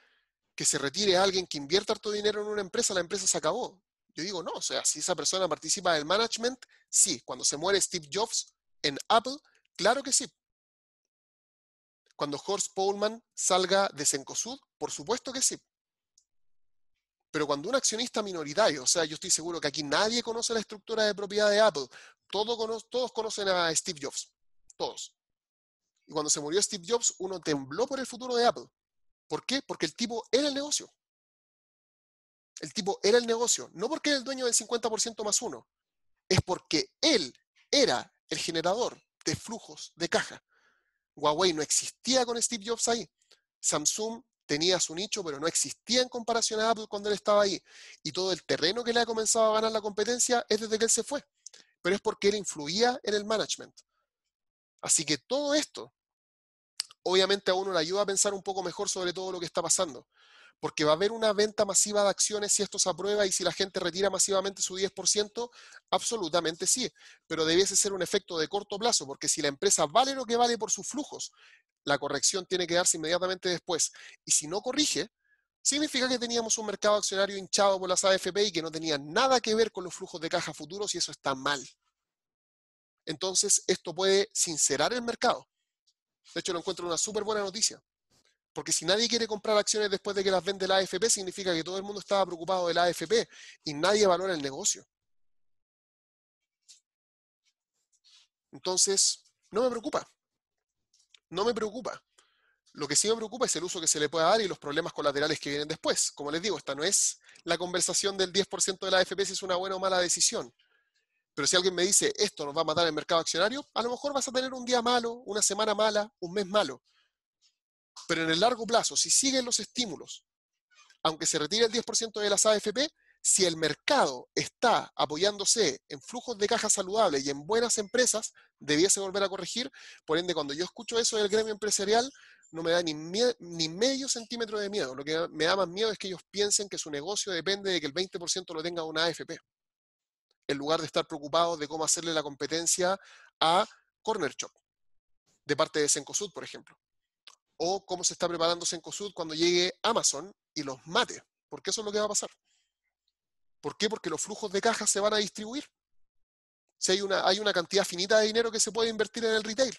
que se retire alguien que invierta harto dinero en una empresa, la empresa se acabó. Yo digo, no, o sea, si esa persona participa del management, sí. Cuando se muere Steve Jobs en Apple, claro que sí cuando Horst Paulman salga de Cencosud? Por supuesto que sí. Pero cuando un accionista minoritario, o sea, yo estoy seguro que aquí nadie conoce la estructura de propiedad de Apple, todos, todos conocen a Steve Jobs, todos. Y cuando se murió Steve Jobs, uno tembló por el futuro de Apple. ¿Por qué? Porque el tipo era el negocio. El tipo era el negocio, no porque era el dueño del 50% más uno, es porque él era el generador de flujos de caja. Huawei no existía con Steve Jobs ahí. Samsung tenía su nicho, pero no existía en comparación a Apple cuando él estaba ahí. Y todo el terreno que le ha comenzado a ganar la competencia es desde que él se fue. Pero es porque él influía en el management. Así que todo esto, obviamente a uno le ayuda a pensar un poco mejor sobre todo lo que está pasando porque va a haber una venta masiva de acciones si esto se aprueba y si la gente retira masivamente su 10%, absolutamente sí, pero debiese ser un efecto de corto plazo, porque si la empresa vale lo que vale por sus flujos, la corrección tiene que darse inmediatamente después. Y si no corrige, significa que teníamos un mercado accionario hinchado por las AFP y que no tenía nada que ver con los flujos de caja futuros y eso está mal. Entonces, esto puede sincerar el mercado. De hecho, lo encuentro una súper buena noticia. Porque si nadie quiere comprar acciones después de que las vende la AFP, significa que todo el mundo estaba preocupado de la AFP y nadie valora el negocio. Entonces, no me preocupa. No me preocupa. Lo que sí me preocupa es el uso que se le pueda dar y los problemas colaterales que vienen después. Como les digo, esta no es la conversación del 10% de la AFP si es una buena o mala decisión. Pero si alguien me dice, esto nos va a matar el mercado accionario, a lo mejor vas a tener un día malo, una semana mala, un mes malo. Pero en el largo plazo, si siguen los estímulos, aunque se retire el 10% de las AFP, si el mercado está apoyándose en flujos de caja saludables y en buenas empresas, debiese volver a corregir. Por ende, cuando yo escucho eso del gremio empresarial, no me da ni, ni medio centímetro de miedo. Lo que me da más miedo es que ellos piensen que su negocio depende de que el 20% lo tenga una AFP, en lugar de estar preocupados de cómo hacerle la competencia a Corner Shop, de parte de Sencosud, por ejemplo o cómo se está preparando Sencosud cuando llegue Amazon y los mate, porque eso es lo que va a pasar. ¿Por qué? Porque los flujos de caja se van a distribuir. Si hay una, hay una cantidad finita de dinero que se puede invertir en el retail.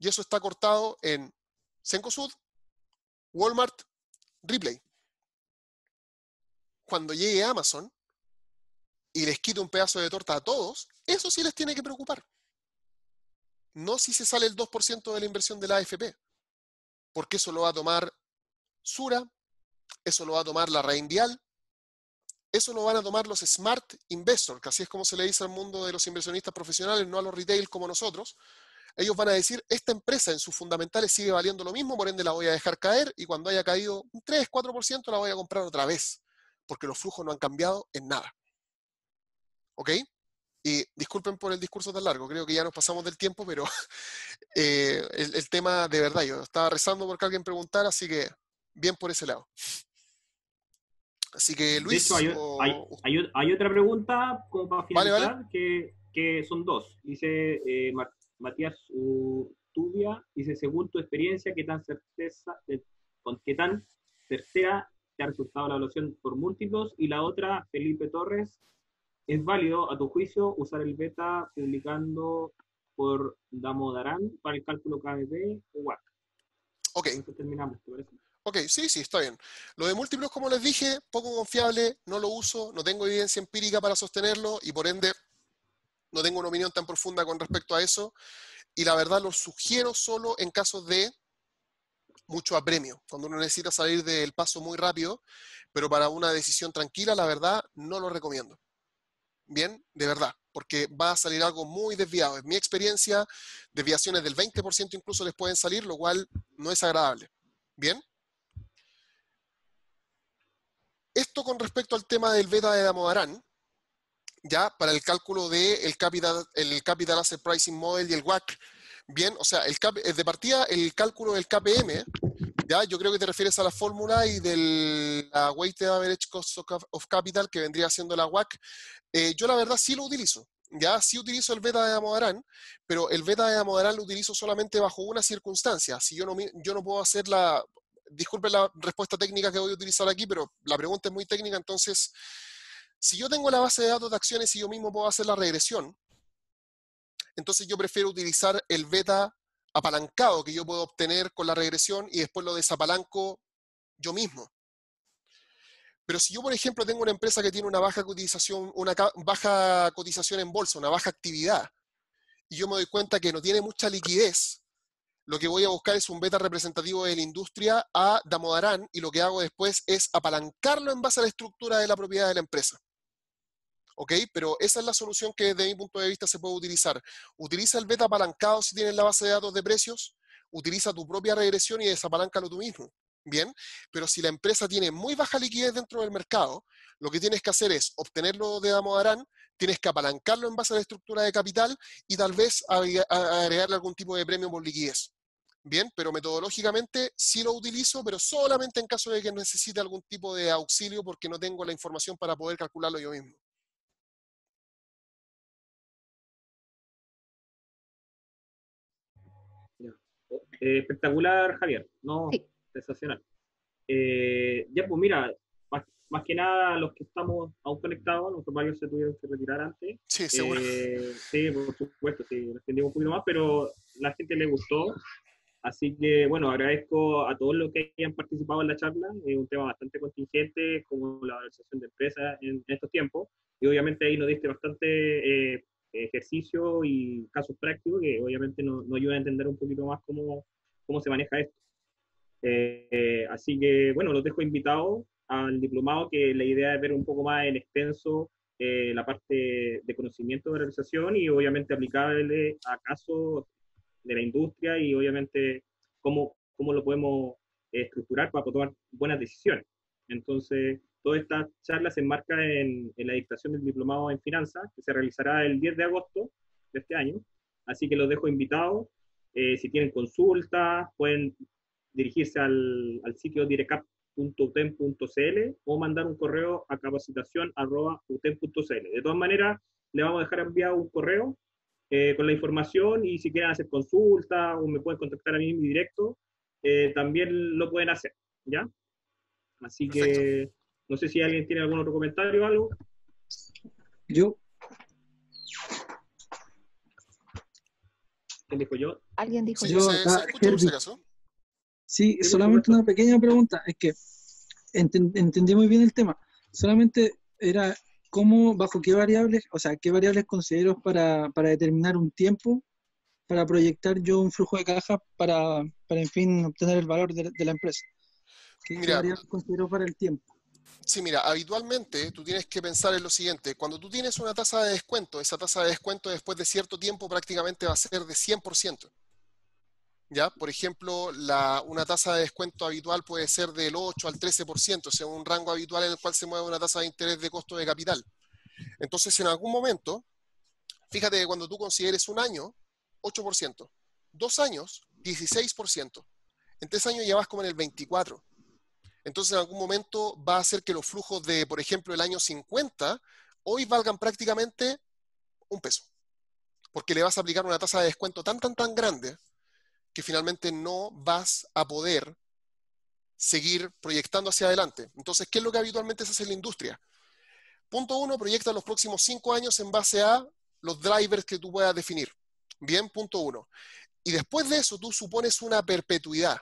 Y eso está cortado en Sencosud, Walmart, Ripley. Cuando llegue Amazon y les quite un pedazo de torta a todos, eso sí les tiene que preocupar. No si se sale el 2% de la inversión de la AFP porque eso lo va a tomar Sura, eso lo va a tomar la Reindial, eso lo van a tomar los smart investors, que así es como se le dice al mundo de los inversionistas profesionales, no a los retail como nosotros. Ellos van a decir, esta empresa en sus fundamentales sigue valiendo lo mismo, por ende la voy a dejar caer y cuando haya caído un 3, 4% la voy a comprar otra vez, porque los flujos no han cambiado en nada. ¿Ok? Y disculpen por el discurso tan largo, creo que ya nos pasamos del tiempo, pero eh, el, tema de verdad, yo estaba rezando porque alguien preguntara, así que bien por ese lado. Así que Luis... hay, otra pregunta como para finalizar, Que, son dos. Dice eh, Matías Utubia, uh, dice, según tu experiencia, ¿qué tan certeza, eh, qué tan certera te ha resultado la evaluación por múltiplos? Y la otra, Felipe Torres, ¿Es válido, a tu juicio, usar el beta publicando por Damodaran para el cálculo KBP o WAC? Ok. Entonces terminamos, Ok, sí, sí, está bien. Lo de múltiplos, como les dije, poco confiable, no lo uso, no tengo evidencia empírica para sostenerlo y por ende no tengo una opinión tan profunda con respecto a eso. Y la verdad lo sugiero solo en casos de mucho apremio, cuando uno necesita salir del paso muy rápido, pero para una decisión tranquila, la verdad no lo recomiendo bien, de verdad, porque va a salir algo muy desviado. En mi experiencia, desviaciones del 20% incluso les pueden salir, lo cual no es agradable. ¿Bien? Esto con respecto al tema del beta de Damodarán, ya para el cálculo del capital, el capital Asset Pricing Model y el WAC. Bien, o sea, el cap, eh, de partida el cálculo del KPM yo creo que te refieres a la fórmula y del la Weighted Average Cost of Capital, que vendría siendo la WAC. Eh, yo la verdad sí lo utilizo, ya sí utilizo el beta de Amodarán, pero el beta de Amodarán lo utilizo solamente bajo una circunstancia. Si yo no, yo no puedo hacer la... disculpe la respuesta técnica que voy a utilizar aquí, pero la pregunta es muy técnica, entonces... Si yo tengo la base de datos de acciones y yo mismo puedo hacer la regresión, entonces yo prefiero utilizar el beta apalancado que yo puedo obtener con la regresión y después lo desapalanco yo mismo. Pero si yo, por ejemplo, tengo una empresa que tiene una baja cotización, una baja cotización en bolsa, una baja actividad, y yo me doy cuenta que no tiene mucha liquidez, lo que voy a buscar es un beta representativo de la industria a Damodarán y lo que hago después es apalancarlo en base a la estructura de la propiedad de la empresa. ¿ok? Pero esa es la solución que desde mi punto de vista se puede utilizar. Utiliza el beta apalancado si tienes la base de datos de precios, utiliza tu propia regresión y desapaláncalo tú mismo. Bien, pero si la empresa tiene muy baja liquidez dentro del mercado, lo que tienes que hacer es obtenerlo de Damodarán, tienes que apalancarlo en base a la estructura de capital y tal vez agregarle algún tipo de premio por liquidez. Bien, pero metodológicamente sí lo utilizo, pero solamente en caso de que necesite algún tipo de auxilio porque no tengo la información para poder calcularlo yo mismo. Eh, espectacular, Javier, ¿no? Sensacional. Eh, ya, pues mira, más, que nada los que estamos aún conectados, nuestros varios se tuvieron que retirar antes. Sí, seguro. Eh, sí, por supuesto, sí, extendimos un poquito más, pero la gente le gustó. Así que, bueno, agradezco a todos los que hayan participado en la charla. Es un tema bastante contingente, como la organización de empresas en, estos tiempos. Y obviamente ahí nos diste bastante eh, ejercicio y casos prácticos que obviamente nos ayudan a entender un poquito más cómo, cómo se maneja esto. Eh, eh, así que, bueno, los dejo invitados al diplomado, que la idea es ver un poco más en extenso eh, la parte de conocimiento de realización organización y obviamente aplicable a casos de la industria y obviamente cómo, cómo lo podemos estructurar para tomar buenas decisiones. Entonces, Toda esta charla se enmarca en, la dictación del diplomado en finanzas, que se realizará el 10 de agosto de este año. Así que los dejo invitados. Eh, si tienen consultas, pueden dirigirse al, al sitio direcap.utem.cl o mandar un correo a capacitación.utem.cl. De todas maneras, le vamos a dejar enviado un correo eh, con la información y si quieren hacer consulta o me pueden contactar a mí en directo, eh, también lo pueden hacer, ¿ya? Así que no sé si alguien tiene algún otro comentario o algo. Yo. ¿Quién dijo yo? Alguien dijo yo. Ah, sí, solamente una pequeña pregunta. Es que entendí muy bien el tema. Solamente era cómo, bajo qué variables, o sea, qué variables considero para, determinar un tiempo para proyectar yo un flujo de caja para, en fin, obtener el valor de, la empresa. ¿Qué variables considero para el tiempo? Sí, mira, habitualmente tú tienes que pensar en lo siguiente. Cuando tú tienes una tasa de descuento, esa tasa de descuento después de cierto tiempo prácticamente va a ser de 100%. ¿Ya? Por ejemplo, una tasa de descuento habitual puede ser del 8 al 13%, o sea, un rango habitual en el cual se mueve una tasa de interés de costo de capital. Entonces, en algún momento, fíjate que cuando tú consideres un año, 8%, dos años, 16%, en tres años ya vas como en el 24% entonces en algún momento va a hacer que los flujos de, por ejemplo, el año 50, hoy valgan prácticamente un peso. Porque le vas a aplicar una tasa de descuento tan, tan, tan grande que finalmente no vas a poder seguir proyectando hacia adelante. Entonces, ¿qué es lo que habitualmente se hace en la industria? Punto uno, proyecta los próximos cinco años en base a los drivers que tú puedas definir. Bien, punto uno. Y después de eso, tú supones una perpetuidad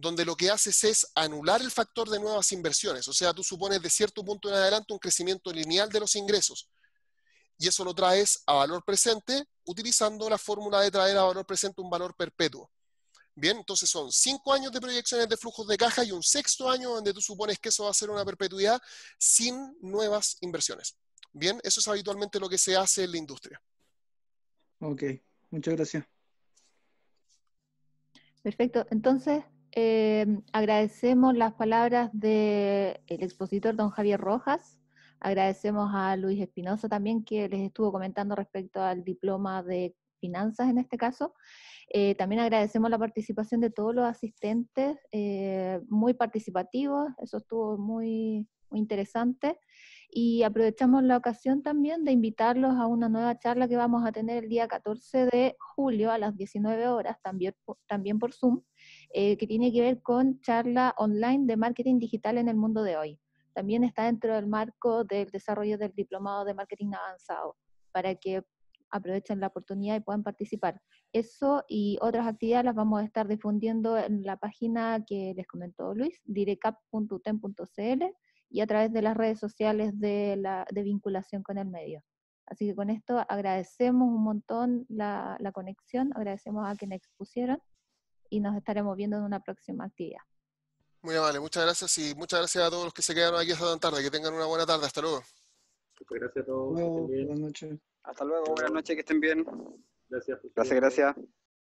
donde lo que haces es anular el factor de nuevas inversiones. O sea, tú supones de cierto punto en adelante un crecimiento lineal de los ingresos. Y eso lo traes a valor presente utilizando la fórmula de traer a valor presente un valor perpetuo. Bien, entonces son cinco años de proyecciones de flujos de caja y un sexto año donde tú supones que eso va a ser una perpetuidad sin nuevas inversiones. Bien, eso es habitualmente lo que se hace en la industria. Ok, muchas gracias. Perfecto, entonces eh, agradecemos las palabras del el expositor don Javier Rojas, agradecemos a Luis Espinosa también que les estuvo comentando respecto al diploma de finanzas en este caso. Eh, también agradecemos la participación de todos los asistentes, eh, muy participativos, eso estuvo muy, muy interesante. Y aprovechamos la ocasión también de invitarlos a una nueva charla que vamos a tener el día 14 de julio a las 19 horas, también, también por Zoom, eh, que tiene que ver con charla online de marketing digital en el mundo de hoy. También está dentro del marco del desarrollo del diplomado de marketing avanzado, para que aprovechen la oportunidad y puedan participar. Eso y otras actividades las vamos a estar difundiendo en la página que les comentó Luis, direcap.utem.cl, y a través de las redes sociales de, vinculación con el medio. Así que con esto agradecemos un montón la, conexión, agradecemos a quienes expusieron y nos estaremos viendo en una próxima actividad. Muy amable, muchas gracias y muchas gracias a todos los que se quedaron aquí hasta tan tarde. Que tengan una buena tarde, hasta luego. gracias a todos. buenas noches. Hasta luego, buenas noches, que estén bien. Gracias. Gracias, gracias.